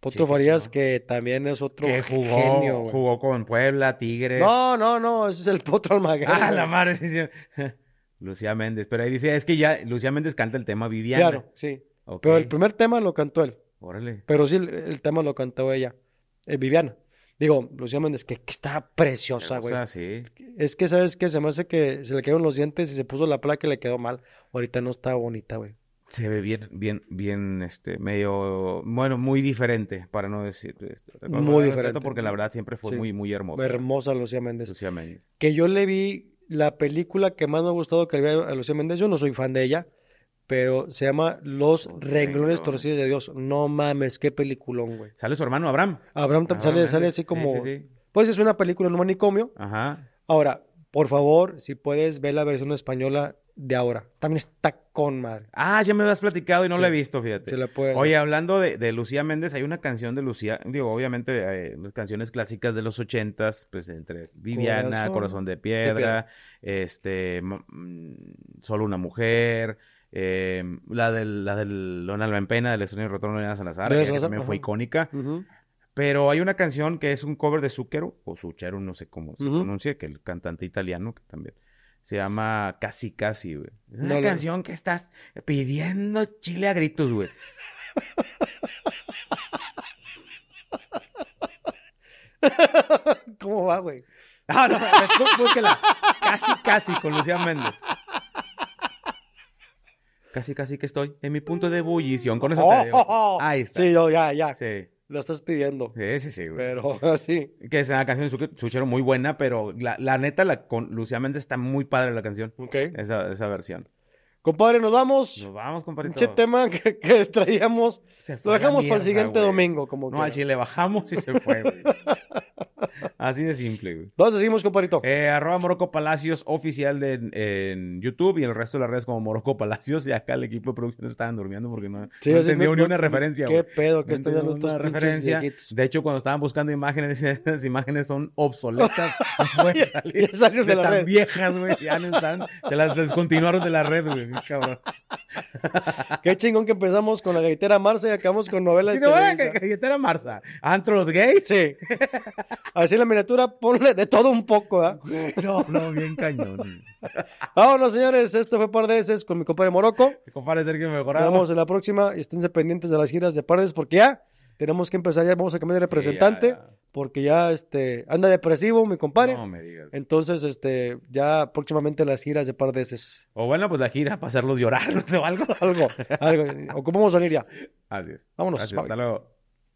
Potro Farías, que también es otro que jugó, genio. Jugó con Puebla, Tigres. No, no, no, ese es el Potro Almaguer. Ah, la madre, sí, sí. [LAUGHS] Lucía Méndez. Pero ahí dice, es que ya Lucía Méndez canta el tema Viviana. Claro, sí. Pero el primer tema lo cantó él. Órale. Pero sí, el, tema lo cantó ella, eh, Viviana. Digo, Lucía Méndez, que, está preciosa, güey. sí. Es que, ¿sabes qué? Se me hace que se le quedaron los dientes y se puso la placa y le quedó mal. Ahorita no está bonita, güey. Se ve bien, bien, bien, este, medio, bueno, muy diferente, para no decir. Eh, muy diferente. Porque la verdad siempre fue muy, muy hermosa. Hermosa Lucía Méndez. Lucía Méndez. Que yo le vi la película que más me ha gustado que le vi a Lucía Méndez. Yo no soy fan de ella pero se llama Los Renglones, Torcidos de Dios. No mames, qué peliculón, güey. Sale su hermano Abraham. Abraham, ah, sale, así como... Pues es una película en un manicomio. Ajá. Ahora, por favor, si puedes, ver la versión española de ahora. También está con madre. Ah, ya me lo has platicado y no la he visto, fíjate. Se la Oye, hablando de, Lucía Méndez, hay una canción de Lucía, digo, obviamente, hay eh, canciones clásicas de los ochentas, pues entre Viviana, Corazón, de, piedra, de, Piedra, este, mm, Solo una Mujer... Eh, la del, la del Don Alba en Pena, del extraño retorno de Ana Salazar, que también fue icónica. Pero hay una canción que es un cover de Zucchero, o Suchero, no sé cómo se pronuncia, que el cantante italiano, que también se llama Casi Casi, güey. Es una canción que estás pidiendo chile a gritos, güey. [LAUGHS] ¿Cómo va, güey? Ah, no, no, búsquela. Casi Casi con Lucía Méndez casi, casi que estoy en mi punto de ebullición. Con eso oh, oh, oh. Ahí está. Sí, ya, ya. Sí. Lo estás pidiendo. Sí, sí, sí, güey. Pero así. Que es una canción de Suchero muy buena, pero la, neta, la, con Lucía Méndez está muy padre la canción. Ok. Esa, esa versión. Compadre, nos vamos. Nos vamos, compadre. Este tema que, traíamos. Lo dejamos para el siguiente domingo. Como no, al chile bajamos y se fue, [LAUGHS] Así de simple, güey. ¿Dónde seguimos, compadrito? Eh, arroba Morocco Palacios oficial en, en, YouTube y el resto de las redes como Morocco Palacios. Y acá el equipo de producción estaban durmiendo porque no, sí, no entendió ni una referencia, Qué pedo que no están dando referencia. De hecho, cuando estaban buscando imágenes, [LAUGHS] esas imágenes son obsoletas. no [LAUGHS] pueden salir. de, tan viejas, güey. Ya no están. Se las descontinuaron de la red, güey. [LAUGHS] Qué chingón que empezamos con la galletera Marza y acabamos con novela de televisa. galletera Marza? ¿Antro los Sí. Así la miniatura ponle de todo un poco, ¿ah? No, no, bien cañón. Vámonos, señores. Esto fue Par Pardeses con mi compadre Moroco, Mi compadre Sergio Mejorado. Nos vemos en la próxima y esténse pendientes de las giras de Pardes porque ya tenemos que empezar, ya vamos a cambiar de representante porque ya este anda depresivo mi compadre. No me digas. Entonces, este, ya próximamente las giras de par de veces. O bueno, pues la gira para hacerlo llorar [LAUGHS] o algo. algo, algo. [LAUGHS] a salir ya. Así es. Vámonos. Hasta luego.